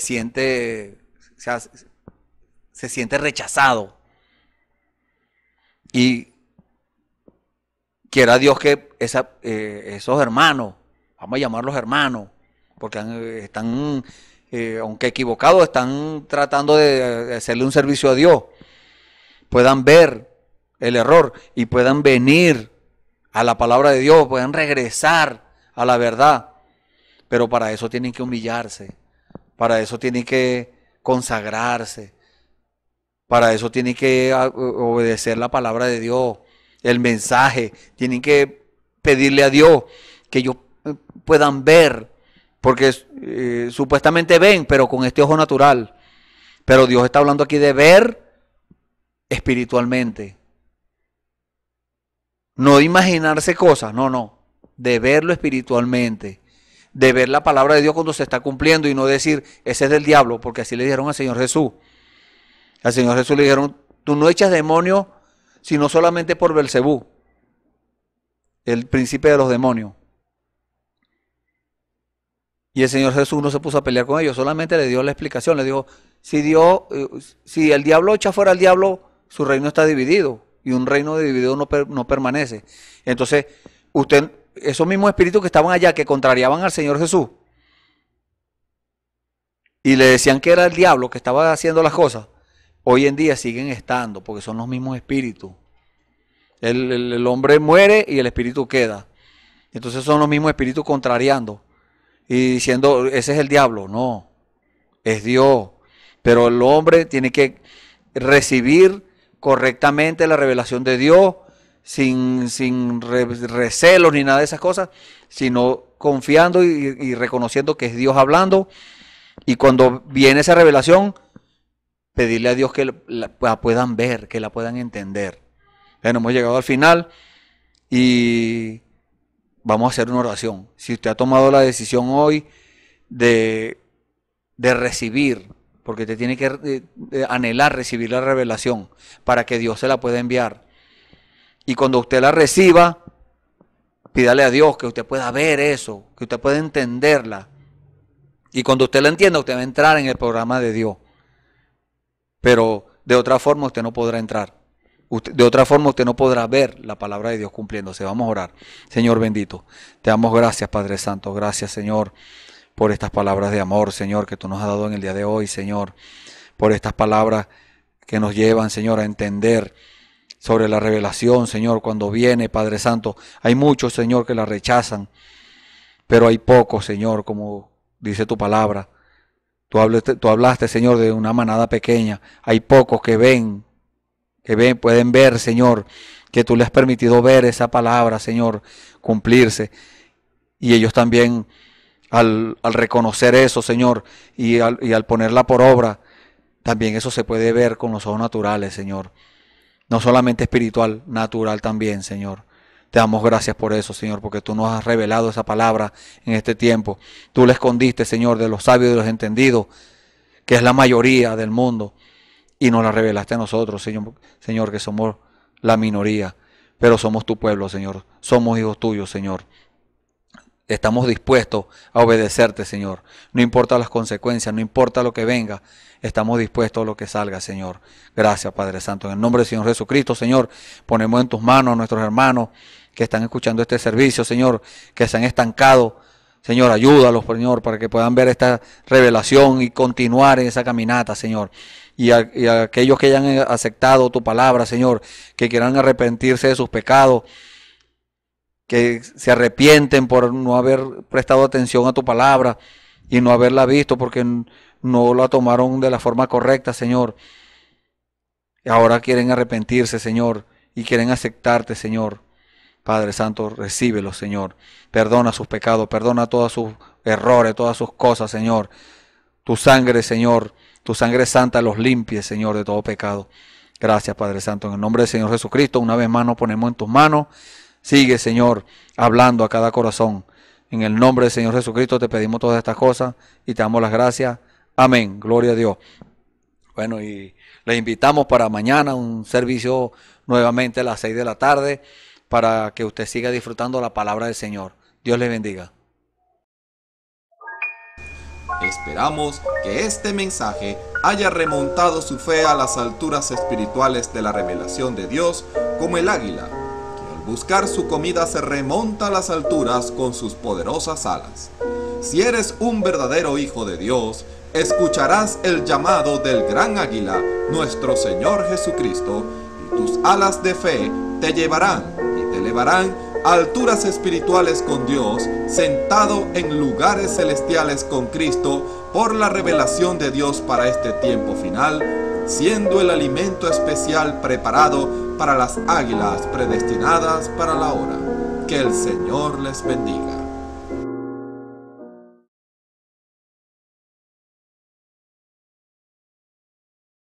siente, se siente rechazado. Y quiera Dios que eh, esos hermanos, vamos a llamarlos hermanos, porque están, eh, aunque equivocados, están tratando de hacerle un servicio a Dios, puedan ver el error y puedan venir a la palabra de Dios, puedan regresar a la verdad. Pero para eso tienen que humillarse, para eso tienen que consagrarse, para eso tienen que obedecer la palabra de Dios, el mensaje, tienen que pedirle a Dios que ellos eh, puedan ver, porque eh, supuestamente ven, pero con este ojo natural. Pero Dios está hablando aquí de ver espiritualmente. No imaginarse cosas, no, no. De verlo espiritualmente. De ver la palabra de Dios cuando se está cumpliendo y no decir, ese es del diablo, porque así le dijeron al Señor Jesús. Al Señor Jesús le dijeron, tú no echas demonios, sino solamente por Belcebú, el príncipe de los demonios. Y el Señor Jesús no se puso a pelear con ellos, solamente le dio la explicación, le dijo, si Dios, eh, si el diablo echa fuera al diablo, su reino está dividido y un reino dividido no, no permanece. Entonces, usted, esos mismos espíritus que estaban allá, que contrariaban al Señor Jesús, y le decían que era el diablo que estaba haciendo las cosas, hoy en día siguen estando, porque son los mismos espíritus. El, el hombre muere y el espíritu queda. Entonces son los mismos espíritus contrariando y diciendo, ese es el diablo. No, es Dios. Pero el hombre tiene que recibir correctamente la revelación de Dios, sin, sin recelos ni nada de esas cosas, sino confiando y, reconociendo que es Dios hablando. Y cuando viene esa revelación, pedirle a Dios que la, puedan ver, que la puedan entender. Bueno, hemos llegado al final y vamos a hacer una oración. Si usted ha tomado la decisión hoy de, de recibir porque te tiene que eh, eh, anhelar recibir la revelación para que Dios se la pueda enviar. Y cuando usted la reciba, pídale a Dios que usted pueda ver eso, que usted pueda entenderla. Y cuando usted la entienda, usted va a entrar en el programa de Dios. Pero de otra forma usted no podrá entrar. de otra forma usted no podrá ver la palabra de Dios cumpliéndose. Vamos a orar. Señor bendito, te damos gracias Padre Santo. Gracias Señor por estas palabras de amor, Señor, que tú nos has dado en el día de hoy, Señor, por estas palabras que nos llevan, Señor, a entender sobre la revelación, Señor, cuando viene, Padre Santo. Hay muchos, Señor, que la rechazan, pero hay pocos, Señor, como dice tu palabra. Tú hablaste, tú hablaste, Señor, de una manada pequeña. Hay pocos que ven, que ven, pueden ver, Señor, que tú le has permitido ver esa palabra, Señor, cumplirse. Y ellos también al, reconocer eso, Señor, y al, y al ponerla por obra, también eso se puede ver con los ojos naturales, Señor. No solamente espiritual, natural también, Señor. Te damos gracias por eso, Señor, porque tú nos has revelado esa palabra en este tiempo. Tú la escondiste, Señor, de los sabios y de los entendidos, que es la mayoría del mundo, y nos la revelaste a nosotros, Señor, Señor que somos la minoría, pero somos tu pueblo, Señor. Somos hijos tuyos, Señor. Estamos dispuestos a obedecerte, Señor. No importa las consecuencias, no importa lo que venga, estamos dispuestos a lo que salga, Señor. Gracias, Padre Santo. En el nombre del Señor Jesucristo, Señor, ponemos en tus manos a nuestros hermanos que están escuchando este servicio, Señor, que se han estancado. Señor, ayúdalos, Señor, para que puedan ver esta revelación y continuar en esa caminata, Señor. Y a, aquellos que hayan aceptado tu palabra, Señor, que quieran arrepentirse de sus pecados que se arrepienten por no haber prestado atención a tu palabra y no haberla visto porque no la tomaron de la forma correcta, Señor. y Ahora quieren arrepentirse, Señor, y quieren aceptarte, Señor. Padre Santo, recíbelo, Señor. Perdona sus pecados, perdona todos sus errores, todas sus cosas, Señor. Tu sangre, Señor, tu sangre santa los limpie, Señor, de todo pecado. Gracias, Padre Santo. En el nombre del Señor Jesucristo, una vez más nos ponemos en tus manos. Sigue, Señor, hablando a cada corazón. En el nombre del Señor Jesucristo te pedimos todas estas cosas y te damos las gracias. Amén. Gloria a Dios. Bueno, y le invitamos para mañana un servicio nuevamente a las 6 de la tarde para que usted siga disfrutando la palabra del Señor. Dios le bendiga. Esperamos que este mensaje haya remontado su fe a las alturas espirituales de la revelación de Dios como el águila buscar su comida se remonta a las alturas con sus poderosas alas. Si eres un verdadero hijo de Dios, escucharás el llamado del gran águila, nuestro Señor Jesucristo, y tus alas de fe te llevarán y te elevarán a alturas espirituales con Dios, sentado en lugares celestiales con Cristo por la revelación de Dios para este tiempo final, siendo el alimento especial preparado para las águilas predestinadas para la hora. Que el Señor les bendiga.